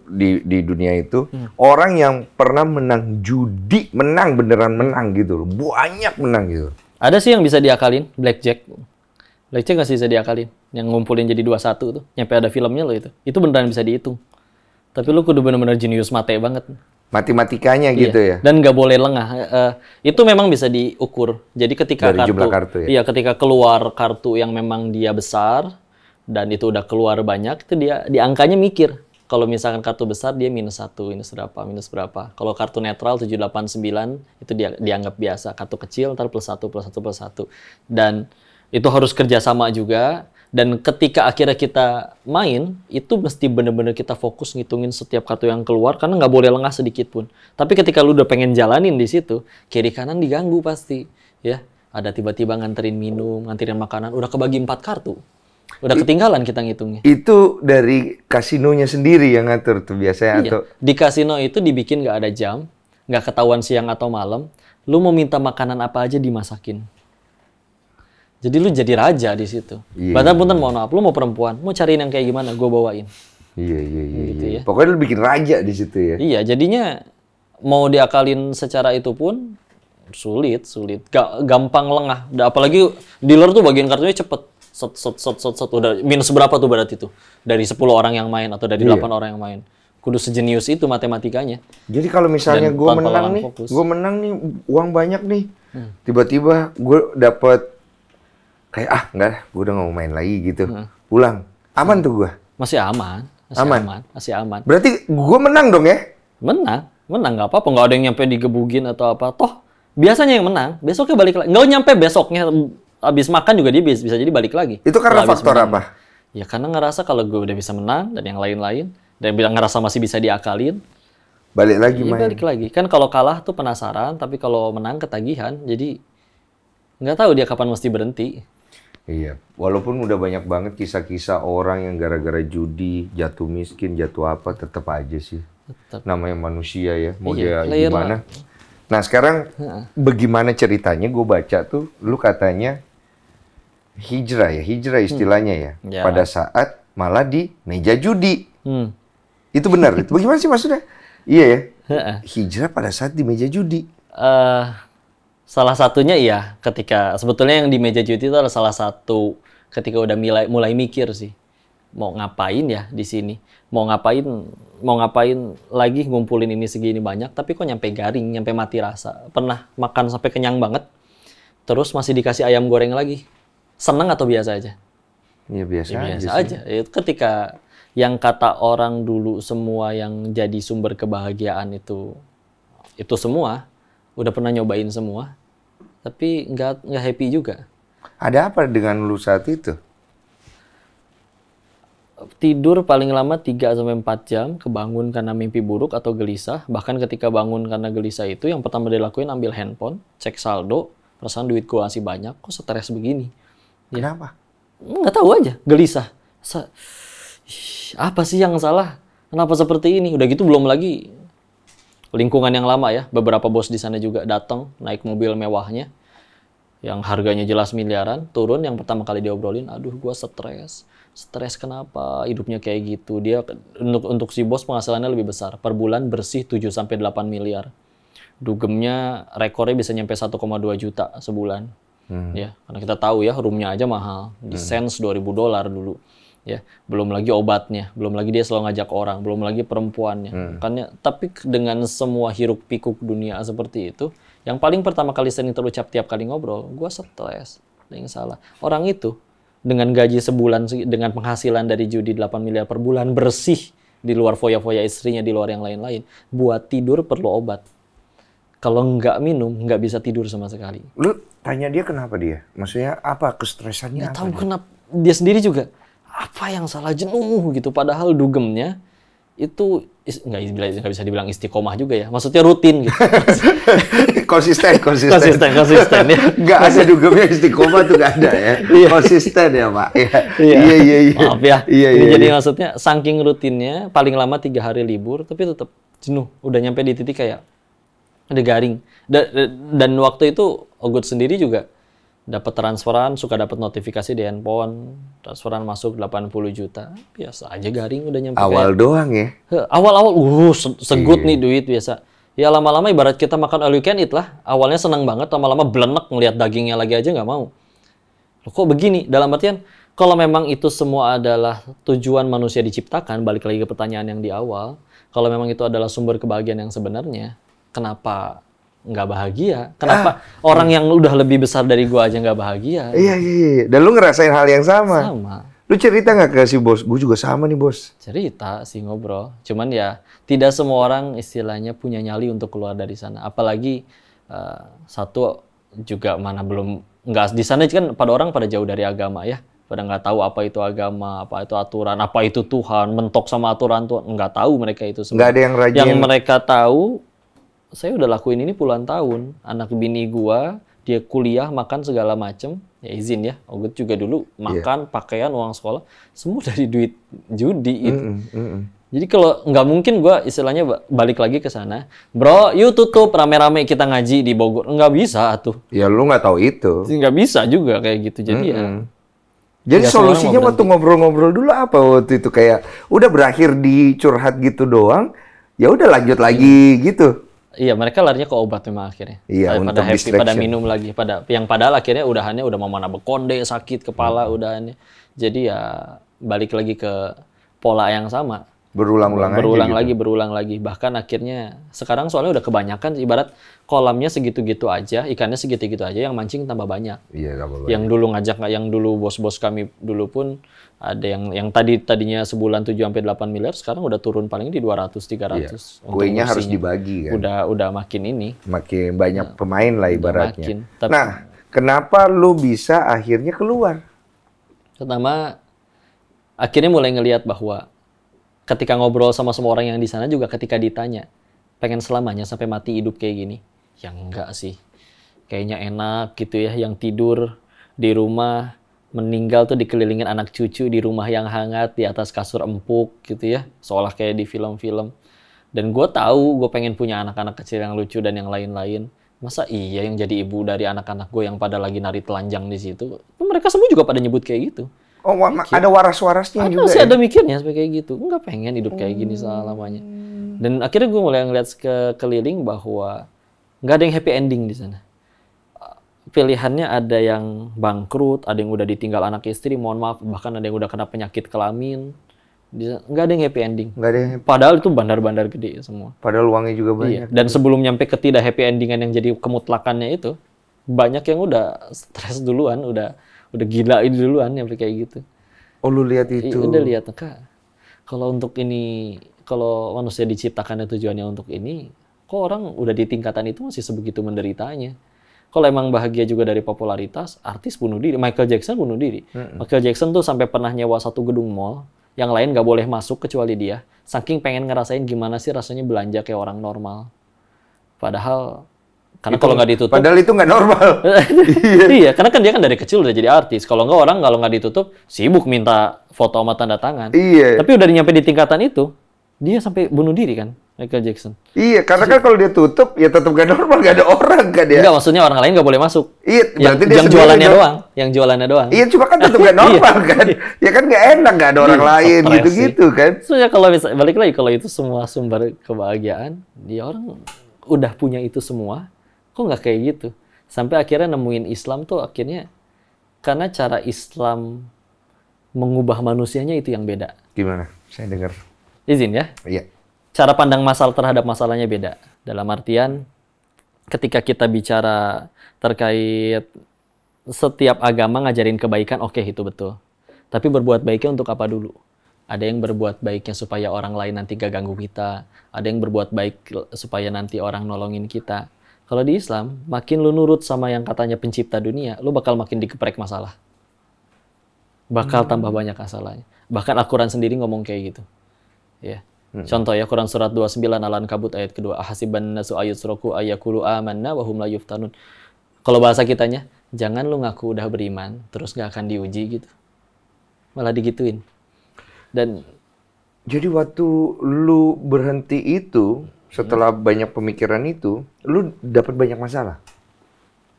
di di dunia itu hmm. orang yang pernah menang judi, menang beneran menang gitu loh. Banyak menang gitu. Ada sih yang bisa diakalin, blackjack. Blackjack nggak sih bisa diakalin. Yang ngumpulin jadi dua satu tuh, nyampe ada filmnya loh itu. Itu beneran bisa dihitung. Tapi lu kudu bener-bener jenius mate banget. Matematikanya iya. gitu ya. Dan nggak boleh lengah. Uh, itu memang bisa diukur. Jadi ketika Dari kartu, kartu ya? iya ketika keluar kartu yang memang dia besar, dan itu udah keluar banyak itu dia di angkanya mikir kalau misalkan kartu besar dia minus satu minus berapa minus berapa kalau kartu netral 789 itu dia dianggap biasa kartu kecil ntar plus satu plus satu plus satu dan itu harus kerjasama juga dan ketika akhirnya kita main itu mesti bener-bener kita fokus ngitungin setiap kartu yang keluar karena nggak boleh lengah sedikit pun tapi ketika lu udah pengen jalanin di situ kiri kanan diganggu pasti ya ada tiba-tiba nganterin minum nganterin makanan udah kebagi empat kartu Udah ketinggalan kita ngitungnya. Itu dari kasinonya sendiri yang ngatur tuh biasanya iya. atau di kasino itu dibikin nggak ada jam, nggak ketahuan siang atau malam. Lu mau minta makanan apa aja dimasakin. Jadi lu jadi raja di situ. Yeah. Iya. Bahkan punten mau maaf, lu mau perempuan, mau cariin yang kayak gimana, gue bawain. Iya iya iya. Gitu iya. ya. Pokoknya lu bikin raja di situ ya. Iya, jadinya mau diakalin secara itu pun sulit, sulit. Gak gampang lengah. Apalagi dealer tuh bagian kartunya cepet sot sot sot sot sot udah minus berapa tuh berarti tuh dari 10 orang yang main atau dari iya. orang yang main kudu sejenius itu matematikanya jadi kalau misalnya gue menang nih gue menang nih uang banyak nih tiba hmm. tiba-tiba gue dapet kayak ah enggak gue udah nggak mau main lagi gitu hmm. pulang aman hmm. tuh gue masih aman masih aman. aman masih aman berarti gue menang dong ya menang menang nggak apa-apa nggak ada yang nyampe digebugin atau apa toh biasanya yang menang besoknya balik lagi nggak nyampe besoknya habis makan juga dia bisa jadi balik lagi. Itu karena kalo faktor apa? Ya karena ngerasa kalau gue udah bisa menang dan yang lain-lain dan bilang ngerasa masih bisa diakalin. Balik lagi ya, main. Balik lagi. Kan kalau kalah tuh penasaran, tapi kalau menang ketagihan. Jadi nggak tahu dia kapan mesti berhenti. Iya, walaupun udah banyak banget kisah-kisah orang yang gara-gara judi, jatuh miskin, jatuh apa, tetap aja sih. Tetep. Namanya manusia ya, mau iya, dia gimana. Lah. Nah sekarang, bagaimana ceritanya gue baca tuh, lu katanya hijrah ya, hijrah hmm. istilahnya ya. ya, pada saat malah di meja judi. Hmm. Itu benar. itu bagaimana sih maksudnya? Iya ya. Hijrah pada saat di meja judi. Uh, salah satunya iya, ketika sebetulnya yang di meja judi itu adalah salah satu ketika udah mulai mulai mikir sih mau ngapain ya di sini mau ngapain mau ngapain lagi ngumpulin ini segini banyak tapi kok nyampe garing nyampe mati rasa pernah makan sampai kenyang banget terus masih dikasih ayam goreng lagi Seneng atau biasa aja? Ya biasa, ya, biasa aja. aja. Ya, ketika yang kata orang dulu semua yang jadi sumber kebahagiaan itu itu semua udah pernah nyobain semua tapi nggak nggak happy juga. Ada apa dengan lu saat itu? Tidur paling lama 3 sampai 4 jam, kebangun karena mimpi buruk atau gelisah. Bahkan ketika bangun karena gelisah itu yang pertama dilakuin ambil handphone, cek saldo, perasaan duit gua masih banyak, kok stres begini. Iya. Kenapa? Nggak tahu aja, gelisah. Sa apa sih yang salah? Kenapa seperti ini? Udah gitu belum lagi lingkungan yang lama ya. Beberapa bos di sana juga datang naik mobil mewahnya yang harganya jelas miliaran turun yang pertama kali diobrolin aduh gua stres stres kenapa hidupnya kayak gitu dia untuk untuk si bos penghasilannya lebih besar per bulan bersih 7 sampai 8 miliar dugemnya rekornya bisa nyampe 1,2 juta sebulan Hmm. Ya, karena kita tahu ya roomnya aja mahal, di hmm. sense 2000 dolar dulu. Ya, belum lagi obatnya, belum lagi dia selalu ngajak orang, belum lagi perempuannya. Hmm. ya tapi dengan semua hiruk pikuk dunia seperti itu, yang paling pertama kali sering terucap tiap kali ngobrol, gue stres, yang salah. Orang itu dengan gaji sebulan dengan penghasilan dari judi 8 miliar per bulan bersih di luar foya-foya istrinya, di luar yang lain-lain, buat tidur perlu obat. Kalau nggak minum, nggak bisa tidur sama sekali. Lu tanya dia kenapa dia? Maksudnya apa kestresannya? Nggak tahu dia? kenapa. Dia sendiri juga. Apa yang salah jenuh gitu. Padahal dugemnya itu nggak bisa dibilang istiqomah juga ya. Maksudnya rutin gitu. konsisten, konsisten. Konsisten, konsisten ya. Nggak ada dugemnya istiqomah tuh nggak ada ya. Iya. konsisten ya Pak. Iya, Iya, iya, iya. iya. Maaf ya. Iya, iya, Jadi iya. maksudnya saking rutinnya, paling lama tiga hari libur, tapi tetap jenuh. Udah nyampe di titik kayak ada garing dan, dan waktu itu Ogut sendiri juga dapat transferan suka dapat notifikasi di handphone transferan masuk 80 juta biasa aja garing udah nyampe awal kayak, doang ya awal awal uh segut yeah. nih duit biasa ya lama-lama ibarat kita makan all you can eat lah awalnya seneng banget lama-lama belenek ngelihat dagingnya lagi aja nggak mau Loh, kok begini dalam artian kalau memang itu semua adalah tujuan manusia diciptakan balik lagi ke pertanyaan yang di awal kalau memang itu adalah sumber kebahagiaan yang sebenarnya kenapa nggak bahagia? Kenapa ah. orang iya. yang udah lebih besar dari gua aja nggak bahagia? Iya, iya, iya. Dan lu ngerasain hal yang sama. Sama. Lu cerita nggak ke si bos? Gue juga sama nih bos. Cerita sih ngobrol. Cuman ya tidak semua orang istilahnya punya nyali untuk keluar dari sana. Apalagi uh, satu juga mana belum nggak di sana kan pada orang pada jauh dari agama ya pada nggak tahu apa itu agama, apa itu aturan, apa itu Tuhan, mentok sama aturan tuh nggak tahu mereka itu semua. Nggak ada yang rajin. Yang mereka tahu saya udah lakuin ini puluhan tahun. Anak bini gua dia kuliah, makan segala macem, ya izin ya. Ogut juga dulu iya. makan, yeah. pakaian, uang sekolah, semua dari duit judi itu. Mm -mm, mm Jadi kalau nggak mungkin gua istilahnya balik lagi ke sana, bro, yuk tutup rame-rame kita ngaji di Bogor, nggak bisa tuh. Ya lu nggak tahu itu. Nggak bisa juga kayak gitu. Jadi mm ya jadi ya Gak solusinya waktu ngobrol-ngobrol dulu apa waktu itu kayak udah berakhir di curhat gitu doang, ya udah lanjut lagi hmm. gitu. Iya, mereka larinya ke obat memang akhirnya. Iya, pada happy, distraction. pada minum lagi, pada yang padahal akhirnya udahannya udah mau mana bekonde, sakit kepala hmm. udahannya. Jadi ya balik lagi ke pola yang sama berulang-ulang berulang aja gitu. lagi gitu. berulang lagi bahkan akhirnya sekarang soalnya udah kebanyakan ibarat kolamnya segitu-gitu aja ikannya segitu-gitu aja yang mancing tambah banyak iya tambah banyak yang dulu ngajak yang dulu bos-bos kami dulu pun ada yang yang tadi tadinya sebulan 7 sampai delapan miliar sekarang udah turun paling di 200 300 iya. kuenya harus dibagi kan udah udah makin ini makin banyak nah, pemain lah ibaratnya makin, tapi, nah kenapa lu bisa akhirnya keluar pertama akhirnya mulai ngelihat bahwa ketika ngobrol sama semua orang yang di sana juga ketika ditanya pengen selamanya sampai mati hidup kayak gini ya enggak sih kayaknya enak gitu ya yang tidur di rumah meninggal tuh dikelilingin anak cucu di rumah yang hangat di atas kasur empuk gitu ya seolah kayak di film-film dan gue tahu gue pengen punya anak-anak kecil yang lucu dan yang lain-lain masa iya yang jadi ibu dari anak-anak gue yang pada lagi nari telanjang di situ mereka semua juga pada nyebut kayak gitu Oh, wa mikir. ada waras-warasnya juga. Sih ya? ada mikirnya kayak gitu. Enggak pengen hidup kayak gini hmm. selamanya. Dan akhirnya gue mulai ngeliat ke keliling bahwa nggak ada yang happy ending di sana. Pilihannya ada yang bangkrut, ada yang udah ditinggal anak istri, mohon maaf, bahkan ada yang udah kena penyakit kelamin. Nggak ada yang happy ending. Nggak ada yang happy. Padahal itu bandar-bandar gede semua. Padahal uangnya juga iya. banyak. Iya. Dan gitu. sebelum nyampe ke tidak happy endingan yang jadi kemutlakannya itu, banyak yang udah stres duluan, udah udah gila ini duluan yang kayak gitu. Oh lu lihat iya, itu. Iya udah lihat kak. Kalau untuk ini kalau manusia diciptakannya tujuannya untuk ini, kok orang udah di tingkatan itu masih sebegitu menderitanya. Kalau emang bahagia juga dari popularitas, artis bunuh diri. Michael Jackson bunuh diri. Mm -mm. Michael Jackson tuh sampai pernah nyewa satu gedung mall, yang lain nggak boleh masuk kecuali dia. Saking pengen ngerasain gimana sih rasanya belanja kayak orang normal. Padahal karena kalau nggak ditutup, padahal itu nggak normal. Iya. iya. karena kan dia kan dari kecil udah jadi artis. Kalau nggak orang kalau nggak ditutup sibuk minta foto sama tanda tangan. Iya. Tapi udah nyampe di tingkatan itu, dia sampai bunuh diri kan Michael Jackson. Iya, karena kan kalau dia tutup ya tetap gak normal, gak ada orang kan dia. Enggak, maksudnya orang lain gak boleh masuk. Iya, berarti yang, dia yang jualannya juga... Kan. doang, yang jualannya doang. Iya, cuma kan tetap gak iya. normal kan. Ya kan gak enak gak ada orang iya, lain gitu-gitu kan. Soalnya kalau balik lagi kalau itu semua sumber kebahagiaan, dia ya orang udah punya itu semua, kok nggak kayak gitu sampai akhirnya nemuin Islam tuh akhirnya karena cara Islam mengubah manusianya itu yang beda gimana saya dengar izin ya iya cara pandang masalah terhadap masalahnya beda dalam artian ketika kita bicara terkait setiap agama ngajarin kebaikan oke okay, itu betul tapi berbuat baiknya untuk apa dulu ada yang berbuat baiknya supaya orang lain nanti gak ganggu kita, ada yang berbuat baik supaya nanti orang nolongin kita. Kalau di Islam, makin lu nurut sama yang katanya pencipta dunia, lu bakal makin dikeprek masalah. Bakal hmm. tambah banyak masalahnya. Bahkan Al-Quran sendiri ngomong kayak gitu. Ya. Hmm. Contoh ya Quran surat 29 al Kabut ayat kedua, "Ahasiban nasu ayat suraku ayakulu amanna wahum wahum la yuftanun." Kalau bahasa kitanya, jangan lu ngaku udah beriman terus gak akan diuji gitu. Malah digituin. Dan jadi waktu lu berhenti itu, setelah hmm. banyak pemikiran itu, lu dapat banyak masalah.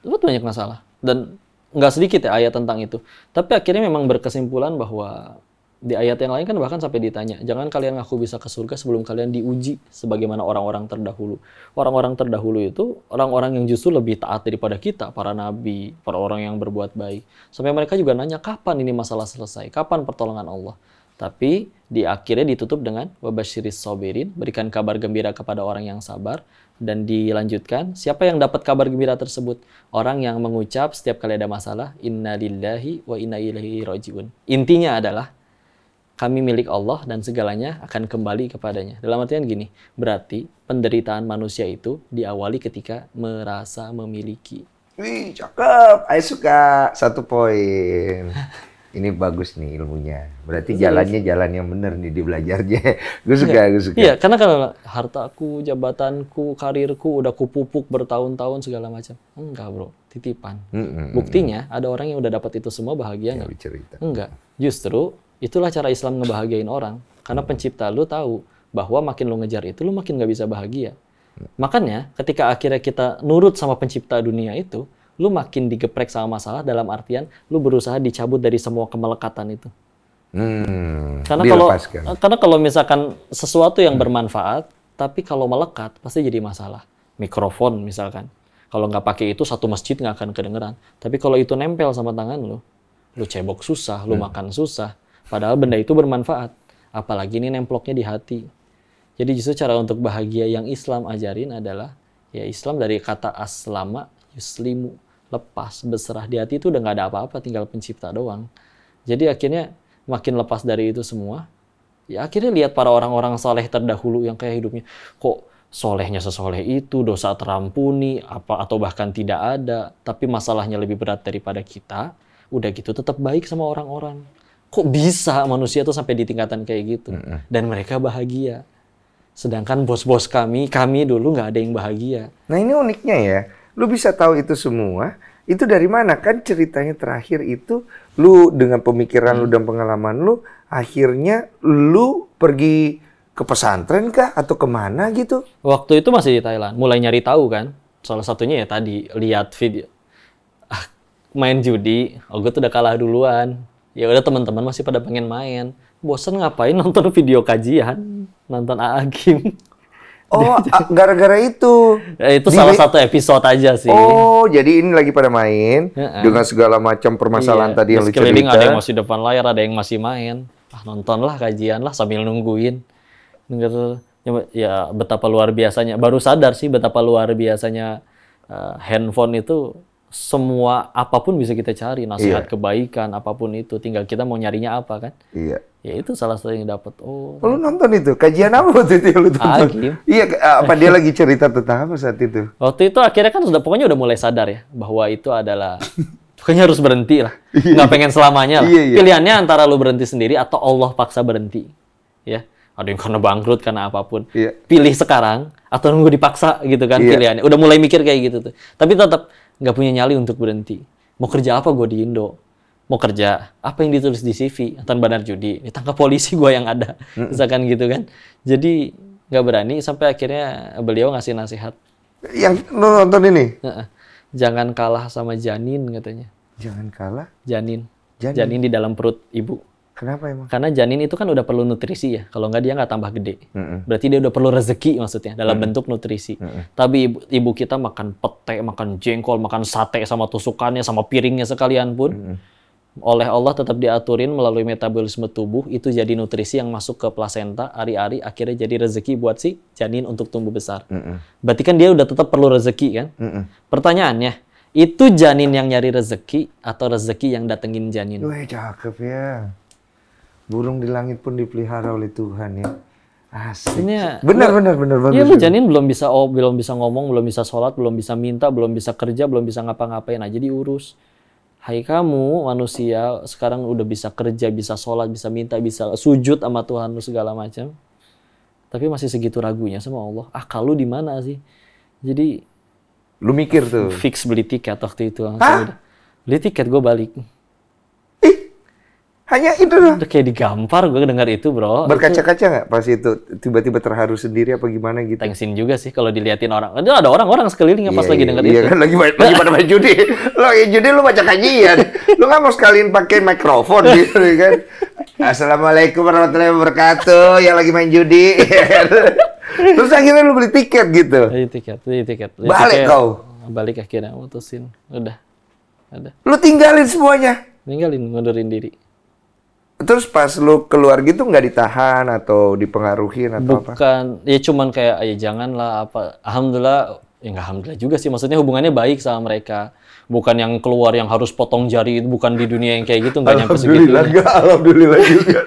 Dapat banyak masalah dan nggak sedikit ya ayat tentang itu. Tapi akhirnya memang berkesimpulan bahwa di ayat yang lain kan bahkan sampai ditanya, jangan kalian ngaku bisa ke surga sebelum kalian diuji sebagaimana orang-orang terdahulu. Orang-orang terdahulu itu orang-orang yang justru lebih taat daripada kita, para nabi, para orang yang berbuat baik. Sampai mereka juga nanya, kapan ini masalah selesai? Kapan pertolongan Allah? Tapi di akhirnya ditutup dengan wabashiris sobirin, berikan kabar gembira kepada orang yang sabar. Dan dilanjutkan, siapa yang dapat kabar gembira tersebut? Orang yang mengucap setiap kali ada masalah, inna lillahi wa inna ilaihi rojiun. Intinya adalah, kami milik Allah dan segalanya akan kembali kepadanya. Dalam artian gini, berarti penderitaan manusia itu diawali ketika merasa memiliki. Wih, cakep. Saya suka satu poin. ini bagus nih ilmunya. Berarti jalannya jalan yang benar nih di belajarnya. gue suka, yeah. gue suka. Iya, karena kalau hartaku, jabatanku, karirku udah kupupuk bertahun-tahun segala macam. Enggak, Bro. Titipan. Mm -hmm. Buktinya ada orang yang udah dapat itu semua bahagia enggak? Ya, Enggak. Justru itulah cara Islam ngebahagiain orang. Karena pencipta lu tahu bahwa makin lu ngejar itu lu makin nggak bisa bahagia. Mm. Makanya ketika akhirnya kita nurut sama pencipta dunia itu, lu makin digeprek sama masalah dalam artian lu berusaha dicabut dari semua kemelekatan itu. Hmm, karena kalau kan? eh, karena kalau misalkan sesuatu yang hmm. bermanfaat tapi kalau melekat pasti jadi masalah. Mikrofon misalkan. Kalau nggak pakai itu satu masjid nggak akan kedengeran. Tapi kalau itu nempel sama tangan lu, lu cebok susah, lu hmm. makan susah. Padahal benda itu bermanfaat. Apalagi ini nemploknya di hati. Jadi justru cara untuk bahagia yang Islam ajarin adalah ya Islam dari kata aslama yuslimu lepas berserah di hati itu udah nggak ada apa-apa tinggal pencipta doang jadi akhirnya makin lepas dari itu semua ya akhirnya lihat para orang-orang saleh terdahulu yang kayak hidupnya kok solehnya sesoleh itu dosa terampuni apa atau bahkan tidak ada tapi masalahnya lebih berat daripada kita udah gitu tetap baik sama orang-orang kok bisa manusia tuh sampai di tingkatan kayak gitu dan mereka bahagia sedangkan bos-bos kami kami dulu nggak ada yang bahagia nah ini uniknya ya Lu bisa tahu itu semua, itu dari mana? Kan ceritanya terakhir itu lu dengan pemikiran lu dan pengalaman lu, akhirnya lu pergi ke pesantren kah atau kemana gitu? Waktu itu masih di Thailand, mulai nyari tahu kan. Salah satunya ya tadi lihat video ah, main judi, oh gue tuh udah kalah duluan. Ya udah teman-teman masih pada pengen main. bosan ngapain nonton video kajian, nonton Aagim Oh, gara-gara itu. Ya, itu di... salah satu episode aja sih. Oh, jadi ini lagi pada main uh-uh. dengan segala macam permasalahan iya. tadi yang lucu cerita. ada yang masih depan layar, ada yang masih main. Ah, nontonlah kajian lah sambil nungguin. Denger ya, ya betapa luar biasanya. Baru sadar sih betapa luar biasanya uh, handphone itu semua apapun bisa kita cari iya. nasihat iya. kebaikan apapun itu tinggal kita mau nyarinya apa kan iya ya itu salah satu yang dapat oh. oh lu nonton itu kajian apa waktu itu lu ah, tonton Agim. iya apa dia lagi cerita tentang apa saat itu waktu itu akhirnya kan sudah pokoknya udah mulai sadar ya bahwa itu adalah pokoknya harus berhenti lah iya. nggak pengen selamanya lah iya, iya. pilihannya antara lu berhenti sendiri atau Allah paksa berhenti ya ada yang karena bangkrut karena apapun iya. pilih sekarang atau nunggu dipaksa gitu kan iya. pilihannya udah mulai mikir kayak gitu tuh tapi tetap nggak punya nyali untuk berhenti. Mau kerja apa gue di Indo? Mau kerja apa yang ditulis di CV? Tanpa bandar judi, ditangkap polisi gue yang ada, misalkan gitu kan. Jadi nggak berani sampai akhirnya beliau ngasih nasihat. Yang nonton ini? Jangan kalah sama janin katanya. Jangan kalah? Janin. Janin, janin di dalam perut ibu. Kenapa emang? Karena janin itu kan udah perlu nutrisi ya. Kalau nggak dia nggak tambah gede. Mm-mm. Berarti dia udah perlu rezeki maksudnya dalam Mm-mm. bentuk nutrisi. Mm-mm. Tapi ibu, ibu kita makan pete, makan jengkol, makan sate sama tusukannya, sama piringnya sekalian pun. Mm-mm. Oleh Allah tetap diaturin melalui metabolisme tubuh itu jadi nutrisi yang masuk ke plasenta, ari-ari akhirnya jadi rezeki buat si janin untuk tumbuh besar. Mm-mm. Berarti kan dia udah tetap perlu rezeki kan? Mm-mm. Pertanyaannya, itu janin yang nyari rezeki atau rezeki yang datengin janin? Wih, cakep ya burung di langit pun dipelihara oleh Tuhan ya. Asik. Ini ya, benar benar benar benar. Iya lu janin belum bisa oh, belum bisa ngomong, belum bisa sholat, belum bisa minta, belum bisa kerja, belum bisa ngapa-ngapain aja diurus. Hai kamu manusia sekarang udah bisa kerja, bisa sholat, bisa minta, bisa sujud sama Tuhan lu segala macam. Tapi masih segitu ragunya sama Allah. Ah kalau di mana sih? Jadi lu mikir tuh. Fix beli tiket waktu itu Beli tiket gue balik. Hanya itu dong. kayak digampar gue dengar itu bro. Berkaca-kaca nggak pas itu tiba-tiba terharu sendiri apa gimana gitu? Tensin juga sih kalau diliatin orang. Itu ada orang-orang sekeliling yang pas yeah, lagi iya, denger iya, itu. Iya kan lagi, lagi pada main judi. Lo iya, judi lo baca kajian. lo nggak mau sekalian pakai mikrofon gitu kan. Assalamualaikum warahmatullahi wabarakatuh. Yang lagi main judi. Terus akhirnya lo beli tiket gitu. Beli tiket, beli tiket. Beli Balik tiket. kau. Balik akhirnya mutusin. Udah. Ada. Lo tinggalin semuanya. Tinggalin, ngundurin diri. Terus pas lu keluar gitu nggak ditahan atau dipengaruhi atau Bukan, apa? Bukan, ya cuman kayak ya janganlah apa. Alhamdulillah, ya nggak alhamdulillah juga sih. Maksudnya hubungannya baik sama mereka bukan yang keluar yang harus potong jari itu bukan di dunia yang kayak gitu nggak nyampe segitu. Alhamdulillah enggak, alhamdulillah juga.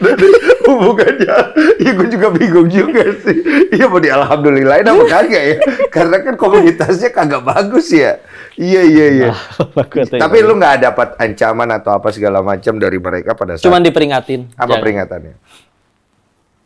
hubungannya, ya gue juga bingung juga sih. Iya mau di alhamdulillah apa kagak ya? Karena kan komunitasnya kagak bagus ya. Iya iya iya. Ah, ya, Tapi lu nggak dapat ancaman atau apa segala macam dari mereka pada saat. Cuman diperingatin. Apa jangan. peringatannya?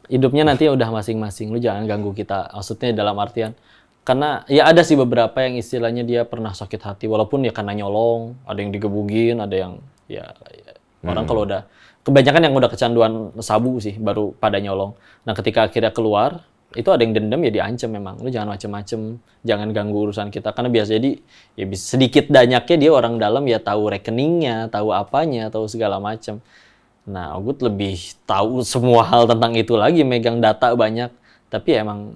Hidupnya nanti udah masing-masing. Lu jangan ganggu kita. Maksudnya dalam artian karena ya ada sih beberapa yang istilahnya dia pernah sakit hati walaupun ya karena nyolong ada yang digebugin ada yang ya, hmm. orang kalau udah kebanyakan yang udah kecanduan sabu sih baru pada nyolong nah ketika akhirnya keluar itu ada yang dendam ya diancam memang lu jangan macem-macem jangan ganggu urusan kita karena biasa jadi ya sedikit banyaknya dia orang dalam ya tahu rekeningnya tahu apanya tahu segala macem nah Ogut lebih tahu semua hal tentang itu lagi megang data banyak tapi ya emang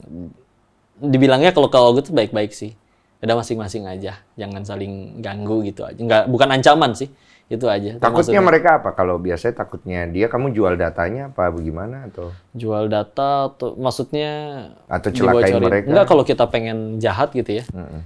dibilangnya kalau kalau gue tuh baik-baik sih ada masing-masing aja jangan saling ganggu gitu aja nggak bukan ancaman sih itu aja takutnya itu mereka apa kalau biasanya takutnya dia kamu jual datanya apa bagaimana atau jual data atau maksudnya atau celakain mereka enggak kalau kita pengen jahat gitu ya mm-hmm.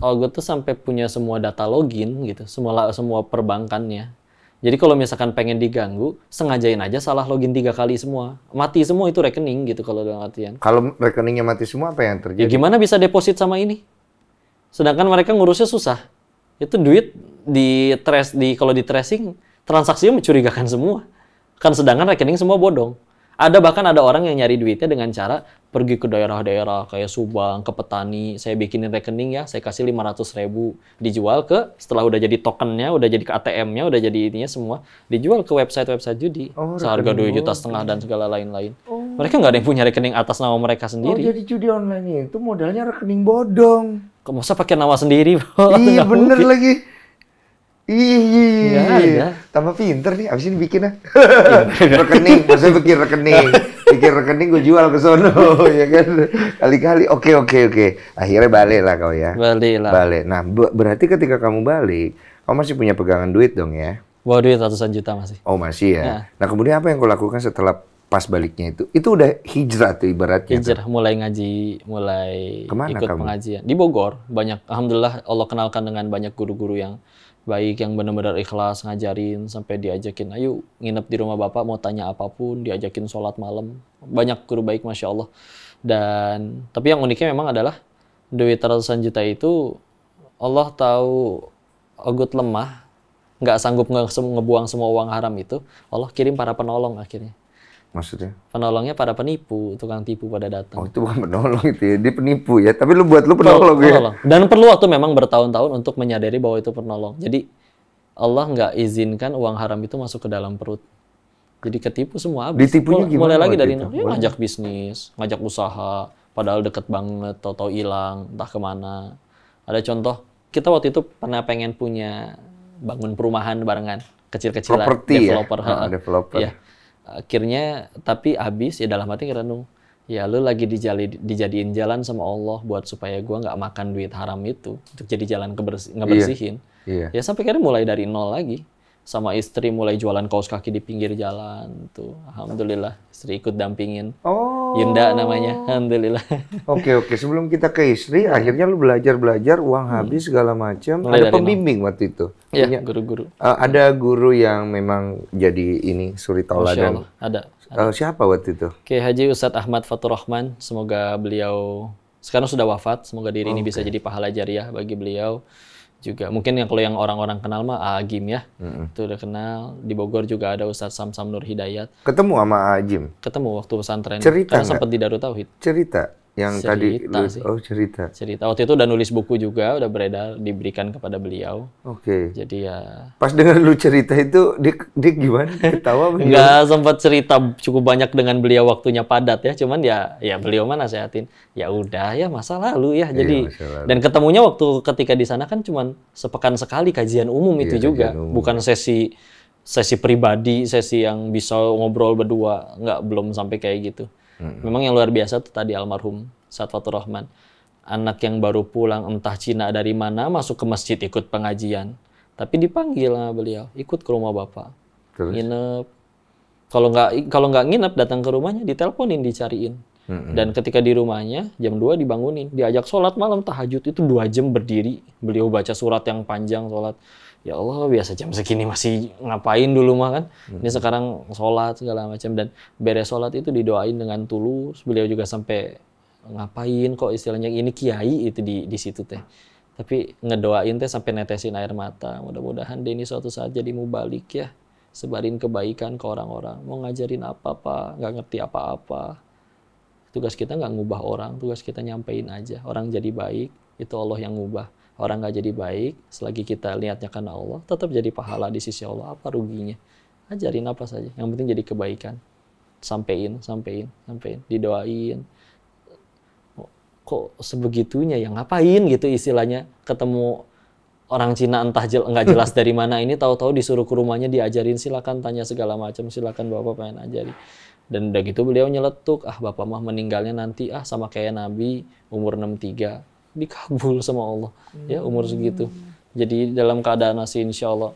kalau gue tuh sampai punya semua data login gitu semua semua perbankannya jadi kalau misalkan pengen diganggu, sengajain aja salah login tiga kali semua. Mati semua itu rekening gitu kalau dalam artian. Kalau rekeningnya mati semua apa yang terjadi? Ya gimana bisa deposit sama ini? Sedangkan mereka ngurusnya susah. Itu duit di trace di kalau di tracing transaksinya mencurigakan semua. Kan sedangkan rekening semua bodong. Ada bahkan ada orang yang nyari duitnya dengan cara pergi ke daerah-daerah kayak Subang, ke petani, saya bikinin rekening ya, saya kasih 500 ribu dijual ke, setelah udah jadi tokennya, udah jadi ke ATM-nya, udah jadi ininya semua, dijual ke website-website judi, oh, seharga dua juta setengah dan segala lain-lain. Oh. Mereka nggak ada yang punya rekening atas nama mereka oh, sendiri. Oh, jadi judi online itu modalnya rekening bodong. Kok masa pakai nama sendiri, Iya, bener mungkin. lagi Iya, iya, iya. iya, tambah pinter nih. Abis ini bikin ah. rekening, maksudnya bikin rekening, bikin rekening gue jual ke sono, ya kan? Kali-kali, oke oke oke. Akhirnya balik lah kau ya. Balik lah. Balik. Nah, berarti ketika kamu balik, kamu masih punya pegangan duit dong ya? Bawa duit ratusan juta masih. Oh masih ya. ya. Nah kemudian apa yang kau lakukan setelah pas baliknya itu? Itu udah hijrah tuh ibaratnya. Hijrah, tuh. mulai ngaji, mulai Kemana ikut kamu? pengajian di Bogor. Banyak, alhamdulillah Allah kenalkan dengan banyak guru-guru yang baik yang benar-benar ikhlas ngajarin sampai diajakin ayo nginep di rumah bapak mau tanya apapun diajakin sholat malam banyak guru baik masya Allah dan tapi yang uniknya memang adalah duit ratusan juta itu Allah tahu agut lemah nggak sanggup ngebuang semua uang haram itu Allah kirim para penolong akhirnya Maksudnya? Penolongnya para penipu, tukang tipu pada datang. Oh itu bukan penolong itu ya, dia penipu ya. Tapi lu buat lu penolong, penolong. ya. Dan perlu waktu memang bertahun-tahun untuk menyadari bahwa itu penolong. Jadi Allah nggak izinkan uang haram itu masuk ke dalam perut. Jadi ketipu semua abis. Ditipunya mulai, gimana? Mulai lagi dari ya, ngajak bisnis, ngajak usaha, padahal deket banget, tau-tau hilang, entah kemana. Ada contoh, kita waktu itu pernah pengen punya bangun perumahan barengan kecil-kecilan ya? developer, ya? Ah, ha, developer. Ya akhirnya tapi habis ya dalam hati ngerenung ya lu lagi dijali, dijadiin jalan sama Allah buat supaya gua nggak makan duit haram itu untuk jadi jalan kebersi, iya. ngebersihin iya. Iya. ya sampai akhirnya mulai dari nol lagi sama istri mulai jualan kaos kaki di pinggir jalan tuh alhamdulillah istri ikut dampingin oh Yunda namanya alhamdulillah oke oke sebelum kita ke istri akhirnya lu belajar belajar uang hmm. habis hmm. segala macam ada pembimbing nol. waktu itu Iya, punya guru-guru. Uh, ada guru yang memang jadi ini suri tauladan. Ada. Eh, ada. Uh, siapa waktu itu? Oke, Haji Ustadz Ahmad Fatur Rahman. Semoga beliau sekarang sudah wafat. Semoga diri okay. ini oh, bisa jadi pahala jariah bagi beliau juga mungkin yang kalau yang orang-orang kenal mah Agim ya mm-hmm. itu udah kenal di Bogor juga ada Ustadz Sam Nur Hidayat ketemu sama Agim ketemu waktu pesantren cerita karena sempat di Darut Tauhid cerita yang cerita tadi lu, oh cerita cerita waktu itu udah nulis buku juga udah beredar diberikan kepada beliau oke okay. jadi ya pas dengan lu cerita itu dik dik gimana ketawa nggak sempat cerita cukup banyak dengan beliau waktunya padat ya cuman ya ya beliau mana sehatin ya udah ya masa lalu ya iya, jadi iya, lalu. dan ketemunya waktu ketika di sana kan cuman sepekan sekali kajian umum iya, itu juga umum. bukan sesi sesi pribadi sesi yang bisa ngobrol berdua nggak belum sampai kayak gitu Hmm. Memang yang luar biasa tuh tadi almarhum Satwatur Rahman. Anak yang baru pulang entah Cina dari mana masuk ke masjid ikut pengajian. Tapi dipanggil sama beliau, ikut ke rumah bapak. Terus? Nginep. Kalau nggak kalau nggak nginep datang ke rumahnya diteleponin dicariin. Mm-hmm. Dan ketika di rumahnya jam 2 dibangunin, diajak sholat malam tahajud itu dua jam berdiri. Beliau baca surat yang panjang sholat ya Allah biasa jam segini masih ngapain dulu mah kan ini hmm. sekarang sholat segala macam dan beres sholat itu didoain dengan tulus beliau juga sampai ngapain kok istilahnya ini kiai itu di di situ teh tapi ngedoain teh sampai netesin air mata mudah-mudahan Denny suatu saat jadi mubalik ya sebarin kebaikan ke orang-orang mau ngajarin apa apa nggak ngerti apa-apa tugas kita nggak ngubah orang tugas kita nyampein aja orang jadi baik itu Allah yang ngubah orang nggak jadi baik, selagi kita lihatnya karena Allah, tetap jadi pahala di sisi Allah. Apa ruginya? Ajarin apa saja. Yang penting jadi kebaikan. Sampein, sampein, sampein. Didoain. Kok sebegitunya? Yang ngapain gitu istilahnya? Ketemu orang Cina entah jel nggak jelas dari mana ini tahu-tahu disuruh ke rumahnya diajarin silakan tanya segala macam silakan bapak pengen ajari dan udah gitu beliau nyeletuk ah bapak mah meninggalnya nanti ah sama kayak nabi umur 63 dikabul sama Allah ya, hmm. ya umur segitu jadi dalam keadaan masih insya Allah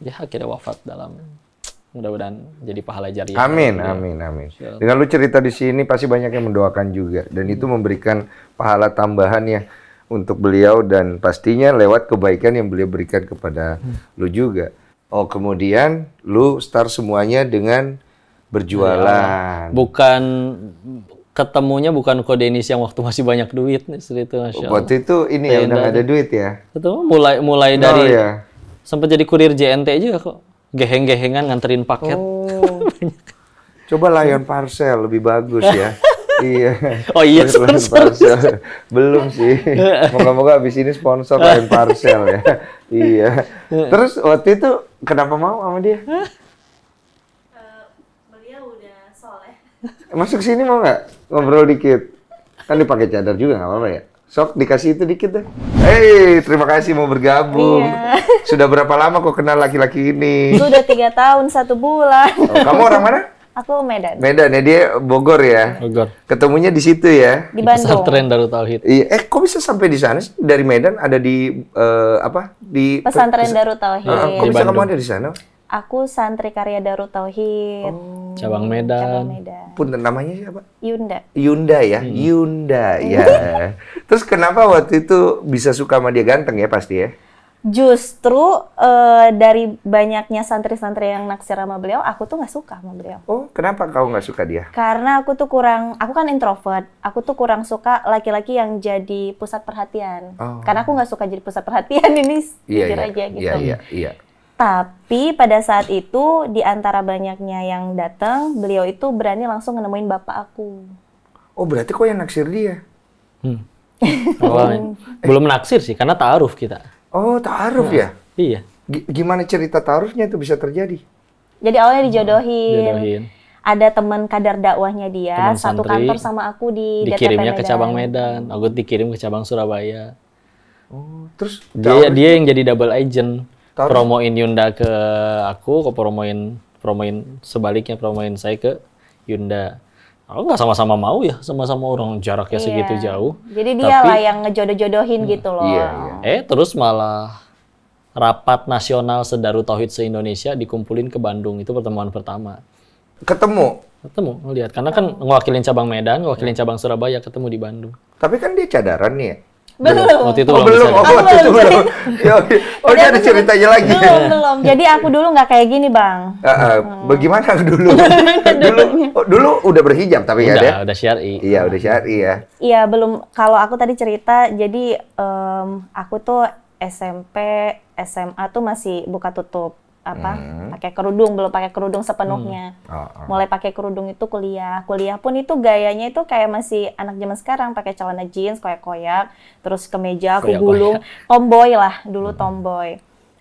ya akhirnya wafat dalam hmm. mudah-mudahan jadi pahala jariah amin ya. amin amin dengan lu cerita di sini pasti banyak yang mendoakan juga dan itu hmm. memberikan pahala tambahan ya untuk beliau dan pastinya lewat kebaikan yang beliau berikan kepada hmm. lu juga oh kemudian lu start semuanya dengan iya. berjualan. Bukan ketemunya bukan kode Denis yang waktu masih banyak duit itu masya Allah. Waktu itu ini yang ya udah ada duit ya. Itu mulai mulai no, dari ya. sempat jadi kurir JNT juga kok. Geheng-gehengan nganterin paket. Oh. Coba layan parcel lebih bagus ya. iya. Oh iya, sponsor. Parcel. Sponsor. Belum sih. Moga-moga abis ini sponsor lain parcel ya. iya. Terus waktu itu kenapa mau sama dia? Eh, udah soleh. Masuk sini mau nggak? ngobrol dikit. Kan dipakai cadar juga nggak apa-apa ya? Sok dikasih itu dikit deh. hei terima kasih mau bergabung. Iya. Sudah berapa lama kok kenal laki-laki ini? Sudah tiga tahun satu bulan. Oh, kamu orang mana? Aku Medan. Medan ya dia Bogor ya. Bogor. Ketemunya di situ ya. Di Bandung. Pesantren Darutal Tauhid. Iya, eh kok bisa sampai di sana Dari Medan ada di uh, apa? Di Pesantren Darutal Tauhid. Uh, kok bisa Bandung. kamu ada di sana? Aku santri karya Darut Tauhid. Oh. Cabang hmm, Medan. Medan. Pun namanya siapa? Yunda. Yunda ya, hmm. Yunda hmm. ya. Terus kenapa waktu itu bisa suka sama dia ganteng ya pasti ya? Justru uh, dari banyaknya santri-santri yang naksir sama beliau, aku tuh nggak suka sama beliau. Oh, kenapa kau nggak suka dia? Karena aku tuh kurang, aku kan introvert. Aku tuh kurang suka laki-laki yang jadi pusat perhatian. Oh. Karena aku nggak suka jadi pusat perhatian ini, yeah, yeah. aja gitu. Iya, yeah, iya, yeah, Yeah. Tapi pada saat itu di antara banyaknya yang datang, beliau itu berani langsung nemuin bapak aku. Oh berarti kok yang naksir dia? Hmm. Oh, belum naksir sih, karena taaruf kita. Oh taaruf nah, ya? Iya. G gimana cerita taarufnya itu bisa terjadi? Jadi awalnya dijodohin. Jodohin. Ada teman kadar dakwahnya dia, teman satu santri, kantor sama aku di dikirimnya ke cabang Medan, aku dikirim ke cabang Surabaya. Oh, terus dia dia yang jadi double agent Taruh. promoin Yunda ke aku, kau promoin promoin sebaliknya promoin saya ke Yunda. Aku nggak sama-sama mau ya, sama-sama orang jaraknya yeah. segitu jauh. Jadi dia lah yang ngejodoh-jodohin hmm, gitu loh. Iya, iya. Eh terus malah rapat nasional Sedaru Tauhid se-Indonesia dikumpulin ke Bandung. Itu pertemuan pertama. Ketemu? Ketemu, lihat. Karena kan oh. ngewakilin cabang Medan, ngewakilin cabang Surabaya, ketemu di Bandung. Tapi kan dia cadaran nih ya? Belum. Waktu itu oh, belum. Oh, waktu itu belum. ya, Oh, jadi ada ceritanya lagi. Belum, belum. Jadi aku dulu nggak kayak gini, Bang. Uh, uh, Bagaimana dulu? dulu, oh, dulu udah berhijab tapi udah, ya? Udah, udah syari. Iya, udah syari ya. Iya, belum. Kalau aku tadi cerita, jadi um, aku tuh SMP, SMA tuh masih buka tutup apa hmm. pakai kerudung belum pakai kerudung sepenuhnya hmm. oh, oh. mulai pakai kerudung itu kuliah kuliah pun itu gayanya itu kayak masih anak zaman sekarang pakai celana jeans koyak-koyak terus kemeja gulung tomboy lah dulu hmm. tomboy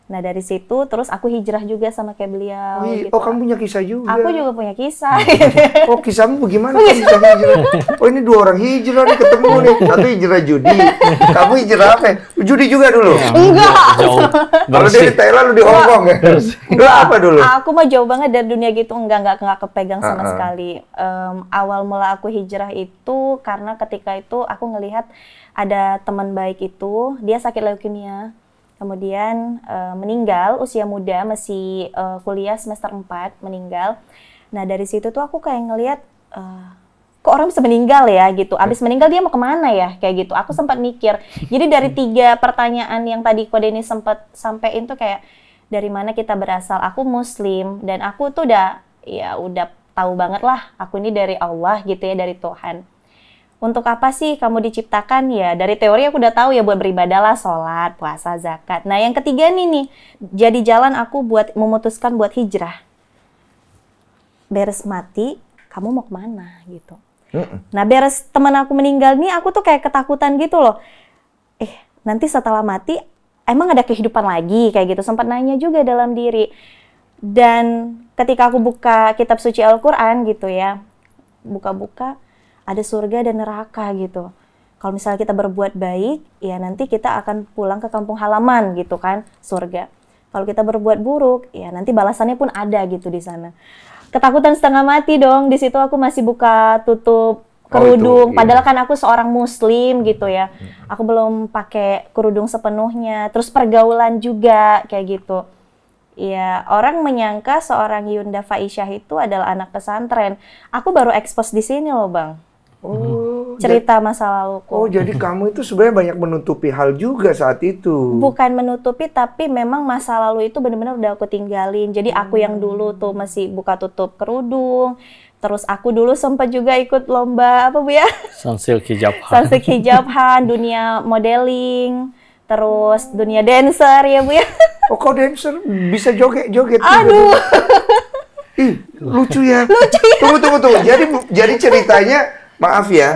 Nah dari situ terus aku hijrah juga sama kayak beliau. Oh, gitu. oh kamu punya kisah juga? Aku juga punya kisah. Gitu. oh kisahmu bagaimana? Kisah hijrah. Oh ini dua orang hijrah nih ketemu nih. Satu hijrah judi. Kamu hijrah apa? Ya? Judi juga dulu? Ya, enggak. Kalau dari Thailand lu di Hong Kong ya? Lu apa dulu? Aku mah jauh banget dari dunia gitu. Enggak, enggak, enggak kepegang sama uh ah, -huh. Ah. sekali. Um, awal mula aku hijrah itu karena ketika itu aku ngelihat ada teman baik itu, dia sakit leukemia kemudian uh, meninggal usia muda masih uh, kuliah semester 4 meninggal nah dari situ tuh aku kayak ngelihat uh, eh, kok orang bisa meninggal ya gitu abis meninggal dia mau kemana ya kayak gitu aku sempat mikir jadi dari tiga pertanyaan yang tadi kode ini sempat sampai itu kayak dari mana kita berasal aku muslim dan aku tuh udah ya udah tahu banget lah aku ini dari Allah gitu ya dari Tuhan untuk apa sih kamu diciptakan ya? Dari teori aku udah tahu ya buat beribadah lah, sholat, puasa, zakat. Nah yang ketiga nih nih, jadi jalan aku buat memutuskan buat hijrah. Beres mati, kamu mau kemana gitu. Nah beres teman aku meninggal nih, aku tuh kayak ketakutan gitu loh. Eh nanti setelah mati, emang ada kehidupan lagi kayak gitu. Sempat nanya juga dalam diri. Dan ketika aku buka kitab suci Al-Quran gitu ya, buka-buka, ada surga dan neraka gitu. Kalau misalnya kita berbuat baik, ya nanti kita akan pulang ke kampung halaman gitu kan, surga. Kalau kita berbuat buruk, ya nanti balasannya pun ada gitu di sana. Ketakutan setengah mati dong, di situ aku masih buka tutup kerudung. Oh, itu, iya. Padahal kan aku seorang muslim hmm. gitu ya. Hmm. Aku belum pakai kerudung sepenuhnya. Terus pergaulan juga kayak gitu. Ya, orang menyangka seorang Yunda Faisyah itu adalah anak pesantren. Aku baru ekspos di sini loh, Bang. Oh, hmm. cerita masa laluku. Oh, jadi hmm. kamu itu sebenarnya banyak menutupi hal juga saat itu. Bukan menutupi, tapi memang masa lalu itu benar-benar udah aku tinggalin. Jadi aku yang hmm. dulu tuh masih buka tutup kerudung. Terus aku dulu sempat juga ikut lomba apa bu ya? Sansil hijabhan. Sansil han dunia modeling, terus dunia dancer ya bu ya. Oh, kok dancer bisa joget-joget. Aduh. Ih, lucu ya. Lucu ya. Tunggu, tunggu, tunggu. Jadi, jadi ceritanya maaf ya.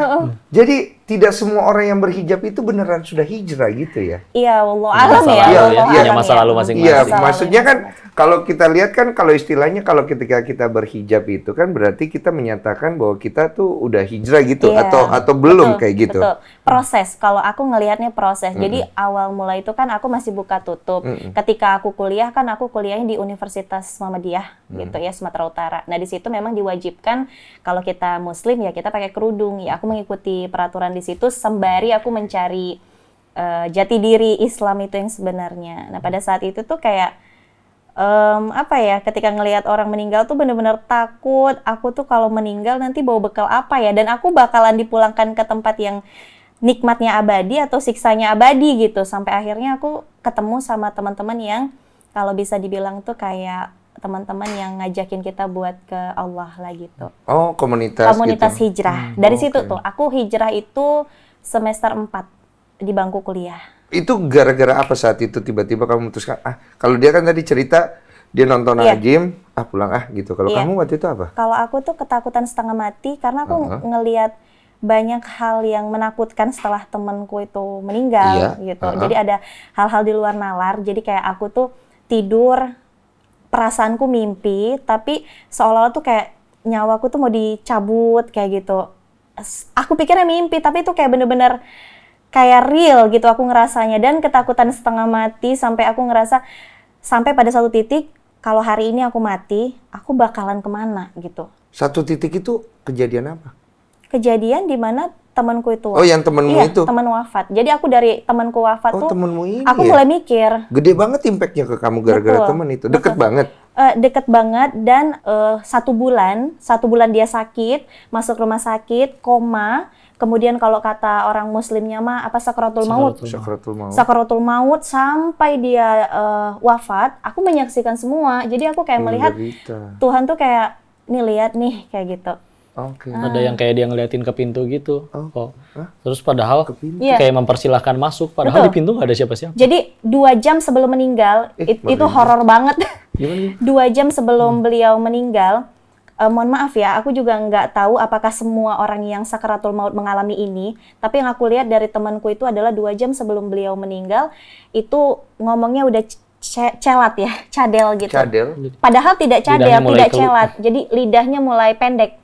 Jadi tidak semua orang yang berhijab itu beneran sudah hijrah gitu ya? Iya, Allah alam ya. Iya, ya, iya. Iya, iya. masa lalu masing-masing. Iya, maksudnya kan kalau kita lihat kan kalau istilahnya kalau ketika kita berhijab itu kan berarti kita menyatakan bahwa kita tuh udah hijrah gitu ya. atau atau belum betul, kayak gitu. Betul. Proses. Kalau aku ngelihatnya proses. Mm -hmm. Jadi awal mulai itu kan aku masih buka tutup. -hmm. Ketika aku kuliah kan aku kuliahnya di Universitas Muhammadiyah -hmm. gitu ya Sumatera Utara. Nah, di situ memang diwajibkan kalau kita muslim ya kita pakai kerudung. Ya aku mengikuti peraturan di situ sembari aku mencari uh, jati diri Islam itu yang sebenarnya. Nah pada saat itu tuh kayak um, apa ya ketika ngelihat orang meninggal tuh bener-bener takut aku tuh kalau meninggal nanti bawa bekal apa ya dan aku bakalan dipulangkan ke tempat yang nikmatnya abadi atau siksanya abadi gitu sampai akhirnya aku ketemu sama teman-teman yang kalau bisa dibilang tuh kayak teman-teman yang ngajakin kita buat ke Allah lah gitu. Oh, komunitas Komunitas gitu. Ya? hijrah. Hmm, Dari okay. situ tuh aku hijrah itu semester 4 di bangku kuliah. Itu gara-gara apa saat itu tiba-tiba kamu memutuskan ah kalau dia kan tadi cerita dia nonton yeah. Ajim, ah pulang ah gitu. Kalau yeah. kamu waktu itu apa? Kalau aku tuh ketakutan setengah mati karena aku uh -huh. ngelihat banyak hal yang menakutkan setelah temenku itu meninggal iya, gitu. Uh -huh. Jadi ada hal-hal di luar nalar. Jadi kayak aku tuh tidur perasaanku mimpi tapi seolah-olah tuh kayak nyawaku tuh mau dicabut kayak gitu aku pikirnya mimpi tapi itu kayak bener-bener kayak real gitu aku ngerasanya dan ketakutan setengah mati sampai aku ngerasa sampai pada satu titik kalau hari ini aku mati aku bakalan kemana gitu satu titik itu kejadian apa kejadian dimana temanku itu. Oh, yang temanmu iya, itu. teman wafat. Jadi aku dari temanku wafat oh, tuh temenmu ini aku ya? mulai mikir. Gede banget impactnya ke kamu gara-gara teman itu. Deket betul. banget. Uh, deket banget dan uh, satu bulan, satu bulan dia sakit, masuk rumah sakit, koma. Kemudian kalau kata orang muslimnya mah apa sakaratul maut. Sakaratul maut. Sakaratul maut sampai dia uh, wafat, aku menyaksikan semua. Jadi aku kayak Menderita. melihat Tuhan tuh kayak nih lihat nih kayak gitu Okay. Ada yang kayak dia ngeliatin ke pintu gitu. Oh. oh. Terus padahal yeah. kayak mempersilahkan masuk, padahal Betul. di pintu nggak ada siapa-siapa. Jadi dua jam sebelum meninggal, eh, it, itu horor banget. dua jam sebelum hmm. beliau meninggal, uh, mohon maaf ya, aku juga nggak tahu apakah semua orang yang sakaratul maut mengalami ini. Tapi yang aku lihat dari temanku itu adalah dua jam sebelum beliau meninggal, itu ngomongnya udah celat ya, cadel gitu. Cadel. Padahal tidak cadel, lidahnya tidak celat. Jadi lidahnya mulai pendek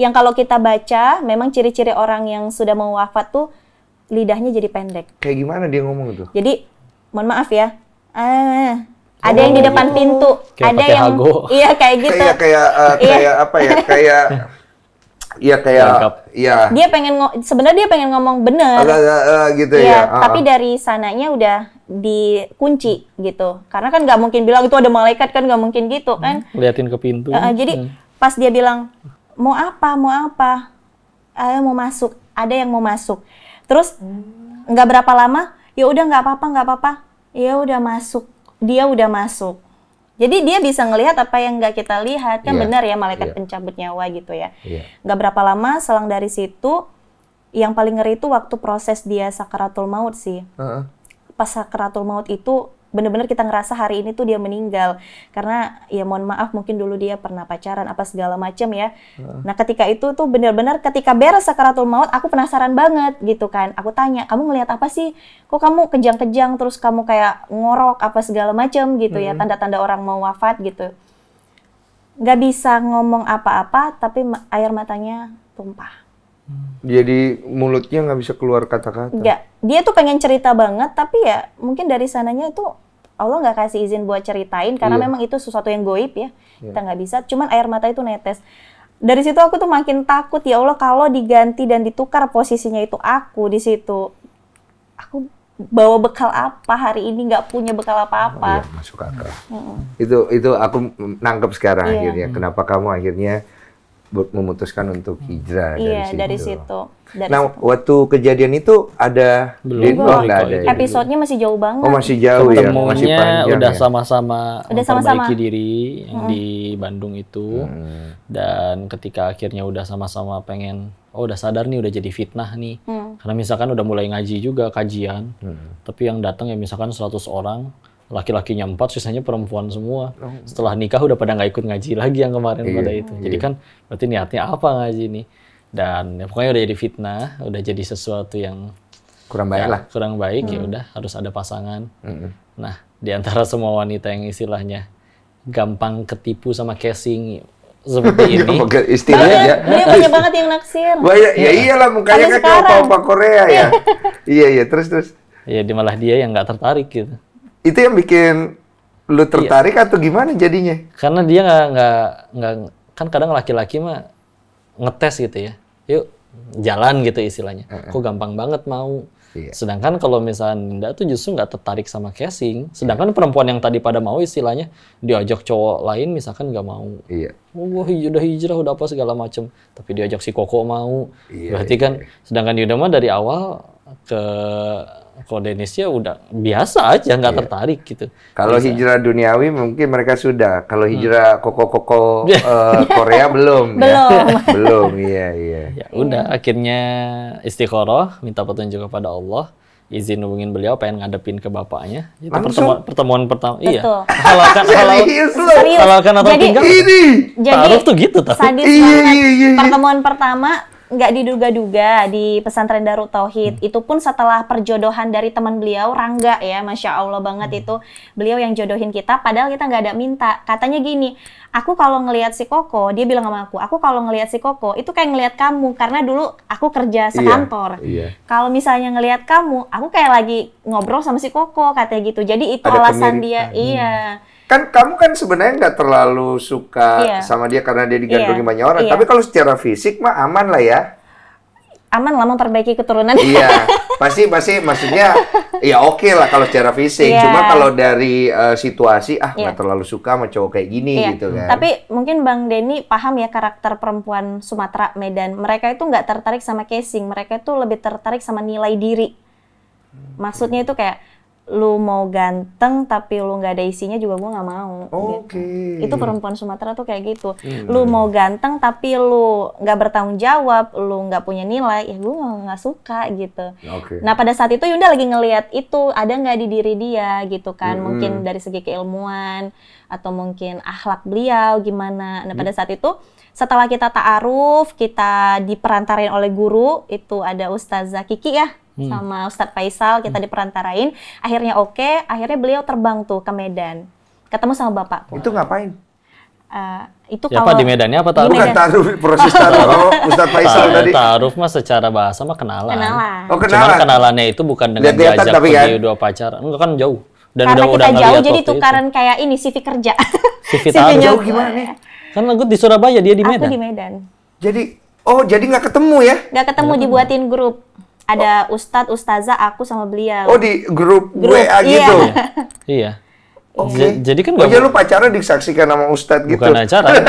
yang kalau kita baca, memang ciri-ciri orang yang sudah mau wafat tuh lidahnya jadi pendek. Kayak gimana dia ngomong itu? Jadi, mohon maaf ya. Ah, ada yang di depan gitu. pintu, kayak ada yang hago. iya kayak gitu. Kayak kayak eh, uh, kayak apa ya? Kayak Iya kayak iya. Dia pengen sebenarnya dia pengen ngomong bener. Eh, gitu iya, ya. ya. tapi ah. dari sananya udah dikunci gitu. Karena kan nggak mungkin bilang itu ada malaikat kan nggak mungkin gitu kan. Liatin ke pintu. Uh, jadi hmm. pas dia bilang mau apa mau apa ayo mau masuk ada yang mau masuk terus hmm. nggak hmm. berapa lama ya udah nggak apa-apa nggak apa-apa ya udah masuk dia udah masuk jadi dia bisa ngelihat apa yang nggak kita lihat kan yeah. benar ya malaikat yeah. pencabut nyawa gitu ya iya. nggak yeah. berapa lama selang dari situ yang paling ngeri itu waktu proses dia sakaratul maut sih uh -uh. pas sakaratul maut itu benar-benar kita ngerasa hari ini tuh dia meninggal karena ya mohon maaf mungkin dulu dia pernah pacaran apa segala macam ya uh. nah ketika itu tuh bener-bener ketika beres sakaratul maut aku penasaran banget gitu kan aku tanya kamu ngelihat apa sih kok kamu kejang-kejang terus kamu kayak ngorok apa segala macam gitu hmm. ya tanda-tanda orang mau wafat gitu nggak bisa ngomong apa-apa tapi air matanya tumpah jadi mulutnya nggak bisa keluar kata-kata. Nggak, dia tuh pengen cerita banget, tapi ya mungkin dari sananya itu Allah nggak kasih izin buat ceritain karena iya. memang itu sesuatu yang goib ya, iya. kita nggak bisa. Cuman air mata itu netes. Dari situ aku tuh makin takut ya Allah kalau diganti dan ditukar posisinya itu aku di situ, aku bawa bekal apa hari ini nggak punya bekal apa-apa. Oh, iya, masuk akal. Mm -hmm. Itu itu aku nangkep sekarang yeah. akhirnya. Kenapa kamu akhirnya? memutuskan untuk hmm. hijrah iya, dari situ. Dari situ. Dari nah, situ. waktu kejadian itu ada belum oh, ada. Ya? Episodenya masih jauh banget. Oh, masih jauh ya. Masih panjang. Udah sama-sama ya? udah sama-sama diri yang hmm. di Bandung itu. Hmm. Dan ketika akhirnya udah sama-sama pengen oh udah sadar nih udah jadi fitnah nih. Hmm. Karena misalkan udah mulai ngaji juga kajian. Hmm. Tapi yang datang ya misalkan 100 orang laki-lakinya empat, sisanya perempuan semua. Oh. Setelah nikah udah pada nggak ikut ngaji lagi yang kemarin iya, pada itu. Iya. Jadi kan berarti niatnya apa ngaji nih? Dan ya, pokoknya udah jadi fitnah, udah jadi sesuatu yang kurang ya, baik ya, lah. Kurang baik ya hmm. ya udah harus ada pasangan. Hmm. Nah di antara semua wanita yang istilahnya gampang ketipu sama casing seperti ini. Istilahnya ya. Banyak banget yang naksir. Banyak, ya iya. iyalah mukanya kan kayak opa Korea ya. iya iya terus terus. Iya malah dia yang nggak tertarik gitu itu yang bikin lu iya. tertarik iya. atau gimana jadinya? Karena dia nggak nggak nggak kan kadang laki-laki mah ngetes gitu ya. Yuk jalan gitu istilahnya. Uh-uh. Kok gampang banget mau. Iya. Sedangkan kalau misalnya Ninda tuh justru nggak tertarik sama casing. Sedangkan iya. perempuan yang tadi pada mau istilahnya diajak cowok lain misalkan nggak mau. Iya. Oh, udah hijrah udah apa segala macem. Tapi diajak si Koko mau. Iya, Berarti iya. kan iya. sedangkan Yuda mah dari awal ke kalau Indonesia ya udah biasa aja nggak yeah. tertarik gitu. Kalau hijrah duniawi mungkin mereka sudah. Kalau hmm. hijrah hmm. koko-koko uh, Korea belum. Ya. belum. Ya. belum. Iya iya. Ya udah akhirnya istiqoroh minta petunjuk kepada Allah izin hubungin beliau pengen ngadepin ke bapaknya itu pertemuan pertemuan pertama iya halalkan halal halalkan atau jadi, tinggal ini taruh tuh gitu tapi iya, iya, iya, iya. pertemuan pertama nggak diduga-duga di pesantren Darut Tauhid. Hmm. Itu pun setelah perjodohan dari teman beliau Rangga ya, masya Allah banget hmm. itu beliau yang jodohin kita. Padahal kita nggak ada minta. Katanya gini, aku kalau ngelihat si Koko, dia bilang sama aku, aku kalau ngelihat si Koko itu kayak ngelihat kamu karena dulu aku kerja iya, sekantor. Iya, iya. Kalau misalnya ngelihat kamu, aku kayak lagi ngobrol sama si Koko katanya gitu. Jadi itu ada alasan dia. Iya. iya kan kamu kan sebenarnya nggak terlalu suka yeah. sama dia karena dia digandrungi yeah. banyak orang. Yeah. Tapi kalau secara fisik mah aman lah ya. Aman lah memperbaiki keturunan. Iya, pasti pasti maksudnya ya oke okay lah kalau secara fisik. Yeah. Cuma kalau dari uh, situasi ah nggak yeah. terlalu suka sama cowok kayak gini yeah. gitu kan. Tapi mungkin Bang Denny paham ya karakter perempuan Sumatera Medan. Mereka itu nggak tertarik sama casing, mereka itu lebih tertarik sama nilai diri. Maksudnya itu kayak lu mau ganteng tapi lu nggak ada isinya juga gue nggak mau. Gitu. Oke. Okay. Gitu. Itu perempuan Sumatera tuh kayak gitu. Hmm. Lu mau ganteng tapi lu nggak bertanggung jawab, lu nggak punya nilai, ya gue nggak suka gitu. Okay. Nah pada saat itu Yunda lagi ngelihat itu ada nggak di diri dia gitu kan, hmm. mungkin dari segi keilmuan atau mungkin akhlak beliau gimana. Nah pada mm. saat itu setelah kita taaruf, kita diperantarin oleh guru itu ada Ustazah Kiki ya hmm. sama Ustadz Faisal kita hmm. diperantarain akhirnya oke okay, akhirnya beliau terbang tuh ke Medan ketemu sama bapak itu ngapain uh, itu ya, kalau apa, di Medannya apa taruh? Bukan taruh proses taruh Ustadz Faisal taruh, tadi. Taruh mah secara bahasa mah kenalan. Kenalan. Oh, kenalan. Cuman kenalannya itu bukan dengan Lihat diajak tapi kan? dua pacar. Enggak kan jauh. Dan Karena udah, kita jauh jadi tukaran itu. kayak ini CV kerja. CV taruh. Jauh gimana nih? Kan gue di Surabaya dia di Medan. Aku di Medan. Jadi oh jadi gak ketemu ya? Gak ketemu gak dibuatin ketemu. grup ada ustadz ustazah aku sama beliau. Oh di grup, grup WA gitu. Iya. iya. Okay. Oh. Jadi kan oh, ya lu pacaran disaksikan sama ustadz gitu. Bukan acara, ya.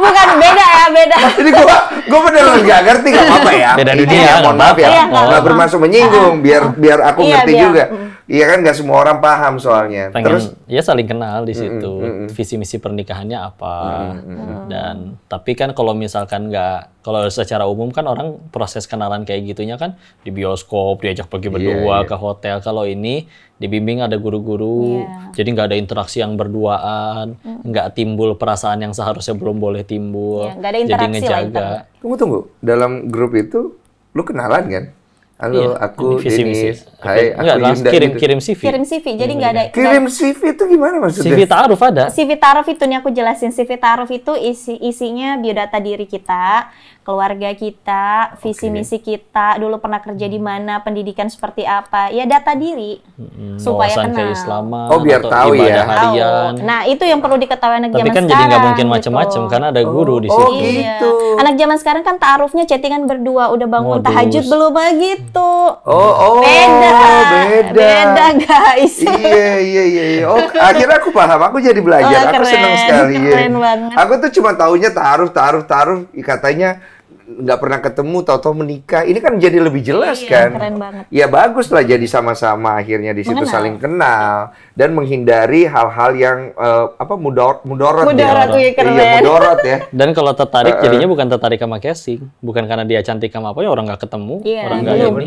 Bukan beda ya, beda. Jadi gua gua beneran nggak ngerti nggak apa-apa ya. Beda dunia, ya, mohon maaf ya. ya. Iya, gak, bermaksud menyinggung iya. biar biar aku iya, ngerti juga. Mm. Iya kan nggak semua orang paham soalnya. Pengen, Terus ya saling kenal di situ. Mm, mm, mm. Visi misi pernikahannya apa oh. dan tapi kan kalau misalkan nggak kalau secara umum kan orang proses kenalan kayak gitunya kan di bioskop diajak pergi iya, berdua yeah, yeah. ke hotel. Kalau ini dibimbing ada guru-guru. Yeah. Jadi nggak ada interaksi yang berduaan, nggak timbul perasaan yang seharusnya belum boleh timbul. Yeah, ada jadi ngejaga. Lah, tunggu tunggu, dalam grup itu lu kenalan kan? Halo, iya, aku ini. Visi. Hai, aku enggak, langsung kirim gitu. kirim CV. Kirim CV. Jadi nggak ada Kirim CV itu gimana maksudnya? CV taruf ada. CV taruf itu nih aku jelasin. CV taruf itu isi isinya biodata diri kita keluarga kita, visi okay. misi kita, dulu pernah kerja di mana, pendidikan seperti apa, ya data diri hmm, supaya kenal. Keislaman, oh biar tahu ya. Harian. Tahu. Nah itu yang perlu diketahui anak Tapi zaman kan sekarang. Tapi kan jadi nggak mungkin macam-macam gitu. karena ada guru oh. di situ. Oh iya. gitu. Iya. Anak zaman sekarang kan taarufnya chattingan berdua, udah bangun Modus. tahajud belum begitu. Oh oh. Beda. Beda. Beda guys. Iya iya iya. iya. Oh akhirnya aku paham, aku jadi belajar. Oh, aku keren. senang sekali. Iya. Keren ya. banget. Aku tuh cuma taunya taaruf taaruf taaruf katanya nggak pernah ketemu tahu-tahu menikah ini kan jadi lebih jelas iya, kan keren banget. ya bagus lah jadi sama-sama akhirnya di situ saling kenal dan menghindari hal-hal yang uh, apa mudor mudorot iya, iya, mudorot ya, ya keren. iya mudorot ya dan kalau tertarik jadinya bukan tertarik sama casing bukan karena dia cantik sama apa ya orang nggak ketemu yeah, orang nggak iya, ini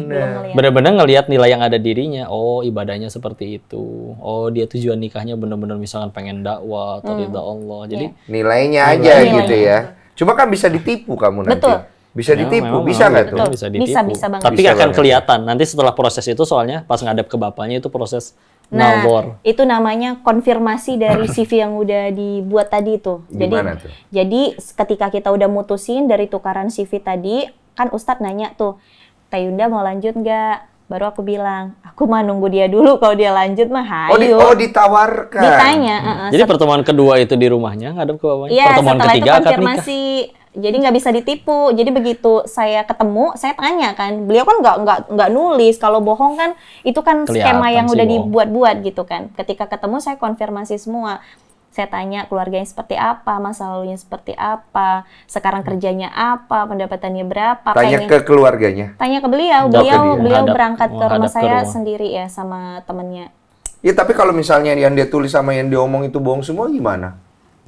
bener-bener ngelihat nilai yang ada dirinya oh ibadahnya seperti itu oh dia tujuan nikahnya bener-bener misalkan pengen dakwah atau hmm. Allah jadi yeah. nilainya aja nilainya. gitu ya Cuma kan bisa ditipu kamu nanti. Betul. Bisa ditipu, memang, bisa nggak tuh? Bisa, ditipu. bisa, bisa banget. Tapi bisa akan banget. kelihatan nanti setelah proses itu soalnya pas ngadep ke bapaknya itu proses nah, nalbor. itu namanya konfirmasi dari CV yang udah dibuat tadi itu. Jadi, tuh? jadi ketika kita udah mutusin dari tukaran CV tadi, kan Ustadz nanya tuh, Tayunda mau lanjut nggak? baru aku bilang aku mah nunggu dia dulu kalau dia lanjut mah hayo. Oh, di, oh ditawarkan. Ditanya. Hmm. Uh, Jadi pertemuan kedua itu di rumahnya ngadep ke bapaknya. Ya, pertemuan setelah ketiga itu konfirmasi akan nikah jadi nggak bisa ditipu jadi begitu saya ketemu saya tanya kan beliau kan nggak nggak nggak nulis kalau bohong kan itu kan Kelihatan skema yang udah dibuat-buat gitu kan ketika ketemu saya konfirmasi semua saya tanya keluarganya seperti apa masa lalunya seperti apa sekarang kerjanya apa pendapatannya berapa tanya pengen, ke keluarganya tanya ke beliau beliau ke beliau hadap, berangkat ke rumah ke saya rumah. sendiri ya sama temennya ya tapi kalau misalnya yang dia tulis sama yang dia omong itu bohong semua gimana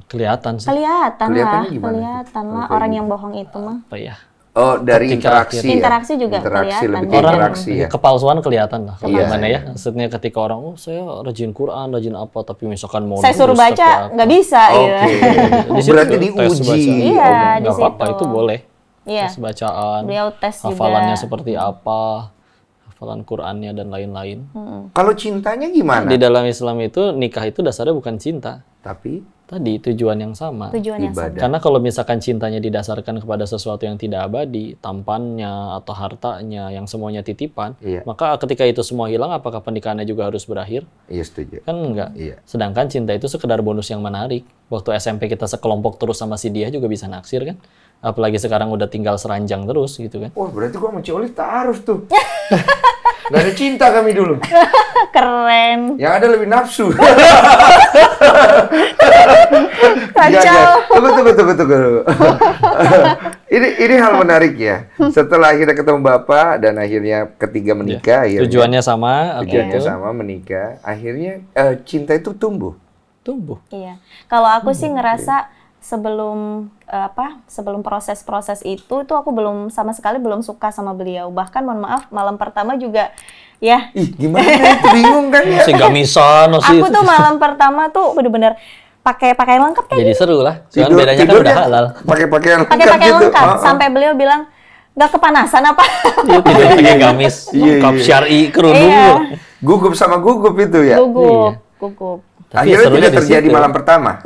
Kelihatan sih. Kelihatan lah, kelihatan lah orang yang bohong itu mah. Apa oh, ya? Oh, dari ketika interaksi. Ya? Interaksi juga interaksi, kelihatan. Lebih orang interaksi ya. kepalsuan kelihatan lah. Gimana iya. ya? Maksudnya ketika orang oh saya rajin Quran, rajin apa tapi misalkan mau Saya suruh baca nggak bisa iya. Oke. Okay. Gitu. Berarti diuji. Iya, oh, di iya, apa-apa itu boleh. Iya. Tes bacaan. Beliau tes hafalannya juga. seperti apa hafalan Qurannya dan lain-lain. Hmm. Kalau cintanya gimana? Di dalam Islam itu nikah itu dasarnya bukan cinta, tapi tadi tujuan yang sama. Tujuan yang sama. Karena kalau misalkan cintanya didasarkan kepada sesuatu yang tidak abadi, tampannya atau hartanya yang semuanya titipan, iya. maka ketika itu semua hilang, apakah pernikahannya juga harus berakhir? Iya setuju. Kan enggak. Iya. Sedangkan cinta itu sekedar bonus yang menarik. Waktu SMP kita sekelompok terus sama si dia juga bisa naksir kan? apalagi sekarang udah tinggal seranjang terus gitu kan. Wah oh, berarti gua sama Cioli taruh tuh. Gak ada cinta kami dulu. Keren. Yang ada lebih nafsu. Kacau. Iya, iya. Tunggu, tunggu, tunggu, tunggu. ini ini hal menarik ya. Setelah akhirnya ketemu bapak dan akhirnya ketiga iya. menikah. Ya. Akhirnya, tujuannya sama. Tujuannya itu. sama menikah. Akhirnya uh, cinta itu tumbuh. Tumbuh. Iya. Kalau aku tumbuh. sih ngerasa sebelum apa sebelum proses-proses itu itu aku belum sama sekali belum suka sama beliau bahkan mohon maaf malam pertama juga ya Ih, gimana bingung kan ya sehingga misa aku tuh malam pertama tuh bener-bener pakai pakaian lengkap kan jadi seru lah kan bedanya kan udah halal pakai pakaian lengkap pakai pakaian gitu? lengkap ah, ah. sampai beliau bilang nggak kepanasan apa itu iya, iya, pakai iya. gamis lengkap syari kerudung iya. gugup sama gugup itu ya gugup iya. gugup tapi ya akhirnya tidak terjadi malam pertama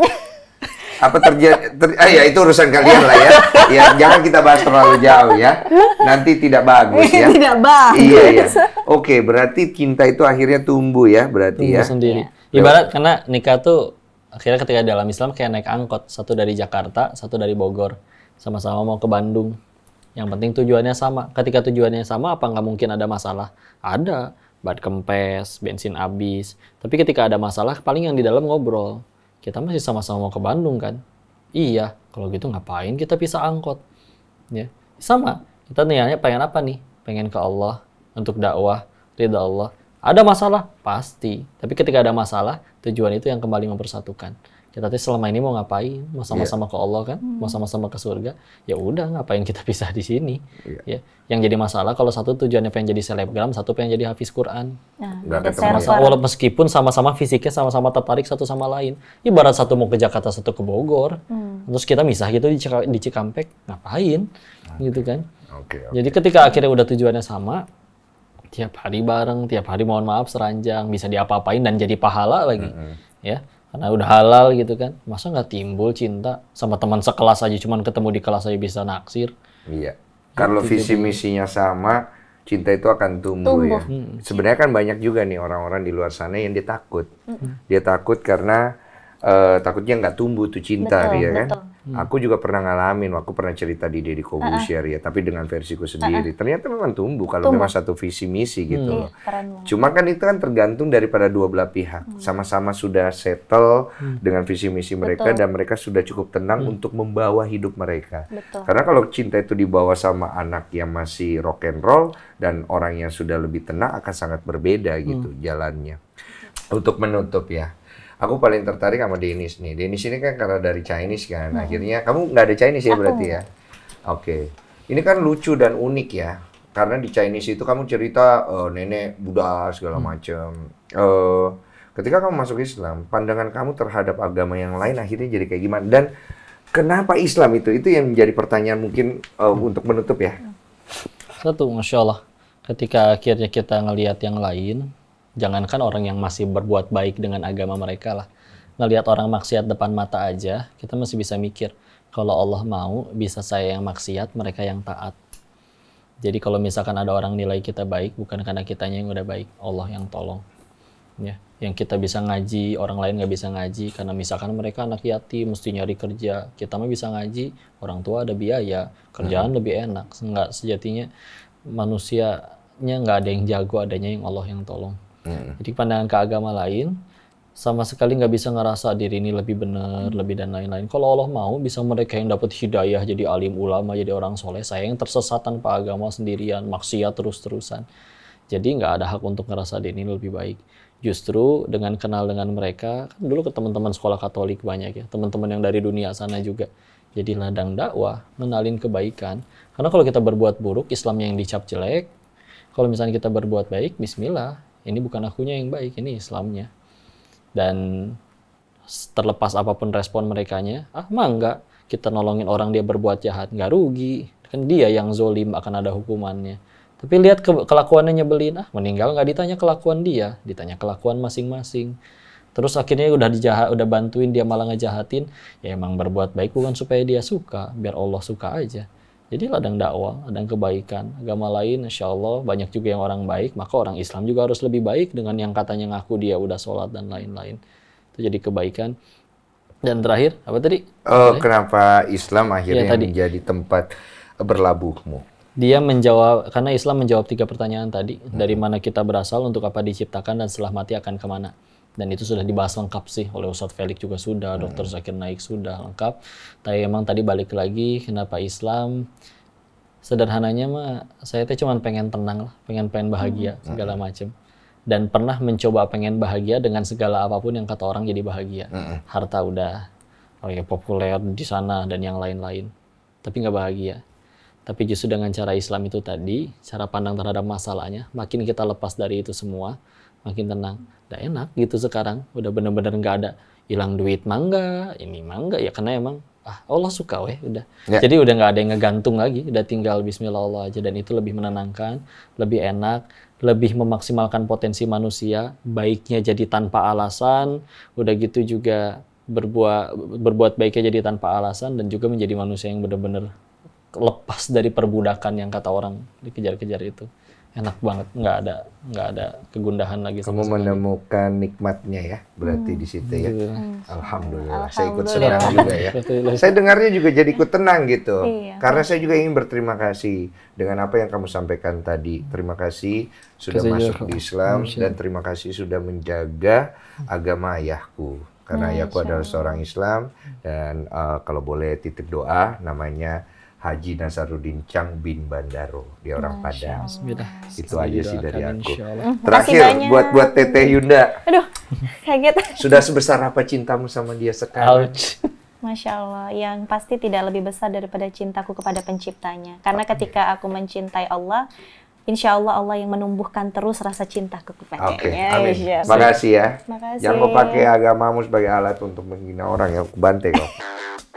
apa terjadi ter, ah, ya itu urusan kalian lah ya ya jangan kita bahas terlalu jauh ya nanti tidak bagus ya tidak bagus iya iya. oke berarti cinta itu akhirnya tumbuh ya berarti tumbuh ya sendiri iya. Iya. ibarat karena nikah tuh akhirnya ketika dalam Islam kayak naik angkot satu dari Jakarta satu dari Bogor sama-sama mau ke Bandung yang penting tujuannya sama ketika tujuannya sama apa nggak mungkin ada masalah ada bad kempes bensin habis tapi ketika ada masalah paling yang di dalam ngobrol kita masih sama-sama mau ke Bandung kan? Iya, kalau gitu ngapain kita bisa angkot? Ya, sama. Kita niatnya pengen apa nih? Pengen ke Allah, untuk dakwah, ridha Allah. Ada masalah? Pasti. Tapi ketika ada masalah, tujuan itu yang kembali mempersatukan kita ya, tuh selama ini mau ngapain mau iya. sama-sama ke Allah kan hmm. mau sama-sama ke surga ya udah ngapain kita pisah di sini yeah. ya yang jadi masalah kalau satu tujuannya pengen jadi selebgram satu pengen jadi hafiz Quran nah, meskipun sama-sama fisiknya sama-sama tertarik satu sama lain ibarat satu mau ke Jakarta satu ke Bogor hmm. terus kita misah gitu di, di Cikampek ngapain okay. gitu kan okay, okay. jadi ketika akhirnya udah tujuannya sama tiap hari bareng tiap hari mohon maaf seranjang bisa diapa-apain dan jadi pahala lagi mm -hmm. ya karena udah halal gitu kan masa nggak timbul cinta sama teman sekelas aja cuman ketemu di kelas aja bisa naksir iya gitu kalau visi misinya sama cinta itu akan tumbuh, ya. tumbuh. ya hmm. sebenarnya kan banyak juga nih orang-orang di luar sana yang dia takut hmm. dia takut karena uh, takutnya nggak tumbuh tuh cinta betul, ya betul. kan Hmm. Aku juga pernah ngalamin, aku pernah cerita di Deddy Kobusier uh-uh. ya, tapi dengan versiku ah, sendiri. Uh-uh. Ternyata memang tumbuh kalau tumbuh. memang satu visi misi gitu hmm. loh. Iya, Cuma kan itu kan tergantung daripada dua belah pihak. Hmm. Sama-sama sudah settle hmm. dengan visi misi mereka Betul. dan mereka sudah cukup tenang hmm. untuk membawa hidup mereka. Betul. Karena kalau cinta itu dibawa sama anak yang masih rock and roll dan orang yang sudah lebih tenang akan sangat berbeda gitu hmm. jalannya. Untuk menutup ya aku paling tertarik sama Denis nih. Denis ini kan karena dari Chinese kan. Hmm. Akhirnya kamu nggak ada Chinese ya aku. berarti ya. Oke. Okay. Ini kan lucu dan unik ya. Karena di Chinese itu kamu cerita uh, nenek Buddha segala hmm. macam. Uh, eh, ketika kamu masuk Islam, pandangan kamu terhadap agama yang lain akhirnya jadi kayak gimana? Dan kenapa Islam itu? Itu yang menjadi pertanyaan mungkin uh, untuk menutup ya. Satu, masya Allah. Ketika akhirnya kita ngelihat yang lain, jangankan orang yang masih berbuat baik dengan agama mereka lah ngelihat orang maksiat depan mata aja kita masih bisa mikir kalau Allah mau bisa saya yang maksiat mereka yang taat jadi kalau misalkan ada orang nilai kita baik bukan karena kitanya yang udah baik Allah yang tolong ya yang kita bisa ngaji orang lain nggak bisa ngaji karena misalkan mereka anak yatim mesti nyari kerja kita mah bisa ngaji orang tua ada biaya kerjaan hmm. lebih enak nggak sejatinya manusianya nggak ada yang jago adanya yang Allah yang tolong Hmm. Jadi pandangan ke agama lain sama sekali nggak bisa ngerasa diri ini lebih benar, hmm. lebih dan lain-lain. Kalau Allah mau, bisa mereka yang dapat hidayah jadi alim ulama, jadi orang soleh. Saya yang tersesat tanpa agama sendirian, maksiat terus-terusan. Jadi nggak ada hak untuk ngerasa diri ini lebih baik. Justru dengan kenal dengan mereka, kan dulu ke teman-teman sekolah Katolik banyak ya, teman-teman yang dari dunia sana juga. Jadi ladang dakwah, menalin kebaikan. Karena kalau kita berbuat buruk, Islam yang dicap jelek. Kalau misalnya kita berbuat baik, Bismillah, ini bukan akunya yang baik ini Islamnya dan terlepas apapun respon mereka nya ah mah enggak kita nolongin orang dia berbuat jahat nggak rugi kan dia yang zolim akan ada hukumannya tapi lihat ke kelakuannya nyebelin ah meninggal nggak ditanya kelakuan dia ditanya kelakuan masing-masing terus akhirnya udah dijahat udah bantuin dia malah ngejahatin ya emang berbuat baik bukan supaya dia suka biar Allah suka aja jadi ladang dakwah, ladang kebaikan. Agama lain, insya Allah banyak juga yang orang baik. Maka orang Islam juga harus lebih baik dengan yang katanya ngaku dia udah sholat dan lain-lain. Itu jadi kebaikan. Dan terakhir, apa tadi? Oh, kenapa Islam akhirnya ya, menjadi tempat berlabuhmu? Dia menjawab, karena Islam menjawab tiga pertanyaan tadi. Hmm. Dari mana kita berasal, untuk apa diciptakan, dan setelah mati akan kemana dan itu sudah dibahas lengkap sih oleh Ustadz Felix juga sudah, hmm. Dr. Zakir Naik sudah lengkap. Tapi emang tadi balik lagi kenapa Islam sederhananya mah saya teh cuma pengen tenang lah, pengen pengen bahagia hmm. segala hmm. macam dan pernah mencoba pengen bahagia dengan segala apapun yang kata orang jadi bahagia. Hmm. Harta udah oh ya populer di sana dan yang lain-lain. Tapi nggak bahagia. Tapi justru dengan cara Islam itu tadi, cara pandang terhadap masalahnya, makin kita lepas dari itu semua, makin tenang udah enak gitu sekarang udah bener-bener nggak ada hilang duit mangga ini mangga ya karena emang ah Allah suka weh udah Ya. jadi udah nggak ada yang ngegantung lagi udah tinggal Bismillah Allah aja dan itu lebih menenangkan lebih enak lebih memaksimalkan potensi manusia baiknya jadi tanpa alasan udah gitu juga berbuat berbuat baiknya jadi tanpa alasan dan juga menjadi manusia yang bener-bener lepas dari perbudakan yang kata orang dikejar-kejar itu enak banget nggak ada nggak ada kegundahan lagi kamu menemukan nikmatnya ya berarti hmm. di situ ya hmm. alhamdulillah. alhamdulillah saya ikut senang juga ya saya dengarnya juga jadi ikut tenang gitu iya. karena saya juga ingin berterima kasih dengan apa yang kamu sampaikan tadi terima kasih sudah Kasih masuk di Islam dan terima kasih sudah menjaga agama ayahku karena ayahku adalah seorang Islam dan uh, kalau boleh titip doa namanya Haji Nasaruddin Chang bin Bandaro di orang Padang. Itu aja sih dari aku. Terakhir buat buat Teteh Yunda. Aduh, kaget. Sudah sebesar apa cintamu sama dia sekarang? Ouch. Masya Allah, yang pasti tidak lebih besar daripada cintaku kepada penciptanya. Karena ketika aku mencintai Allah, insya Allah Allah yang menumbuhkan terus rasa cinta kepadanya. Oke, okay. amin. Ya, Makasih ya. Makasih. Jangan mau pakai agamamu sebagai alat untuk menghina orang yang kubante kok.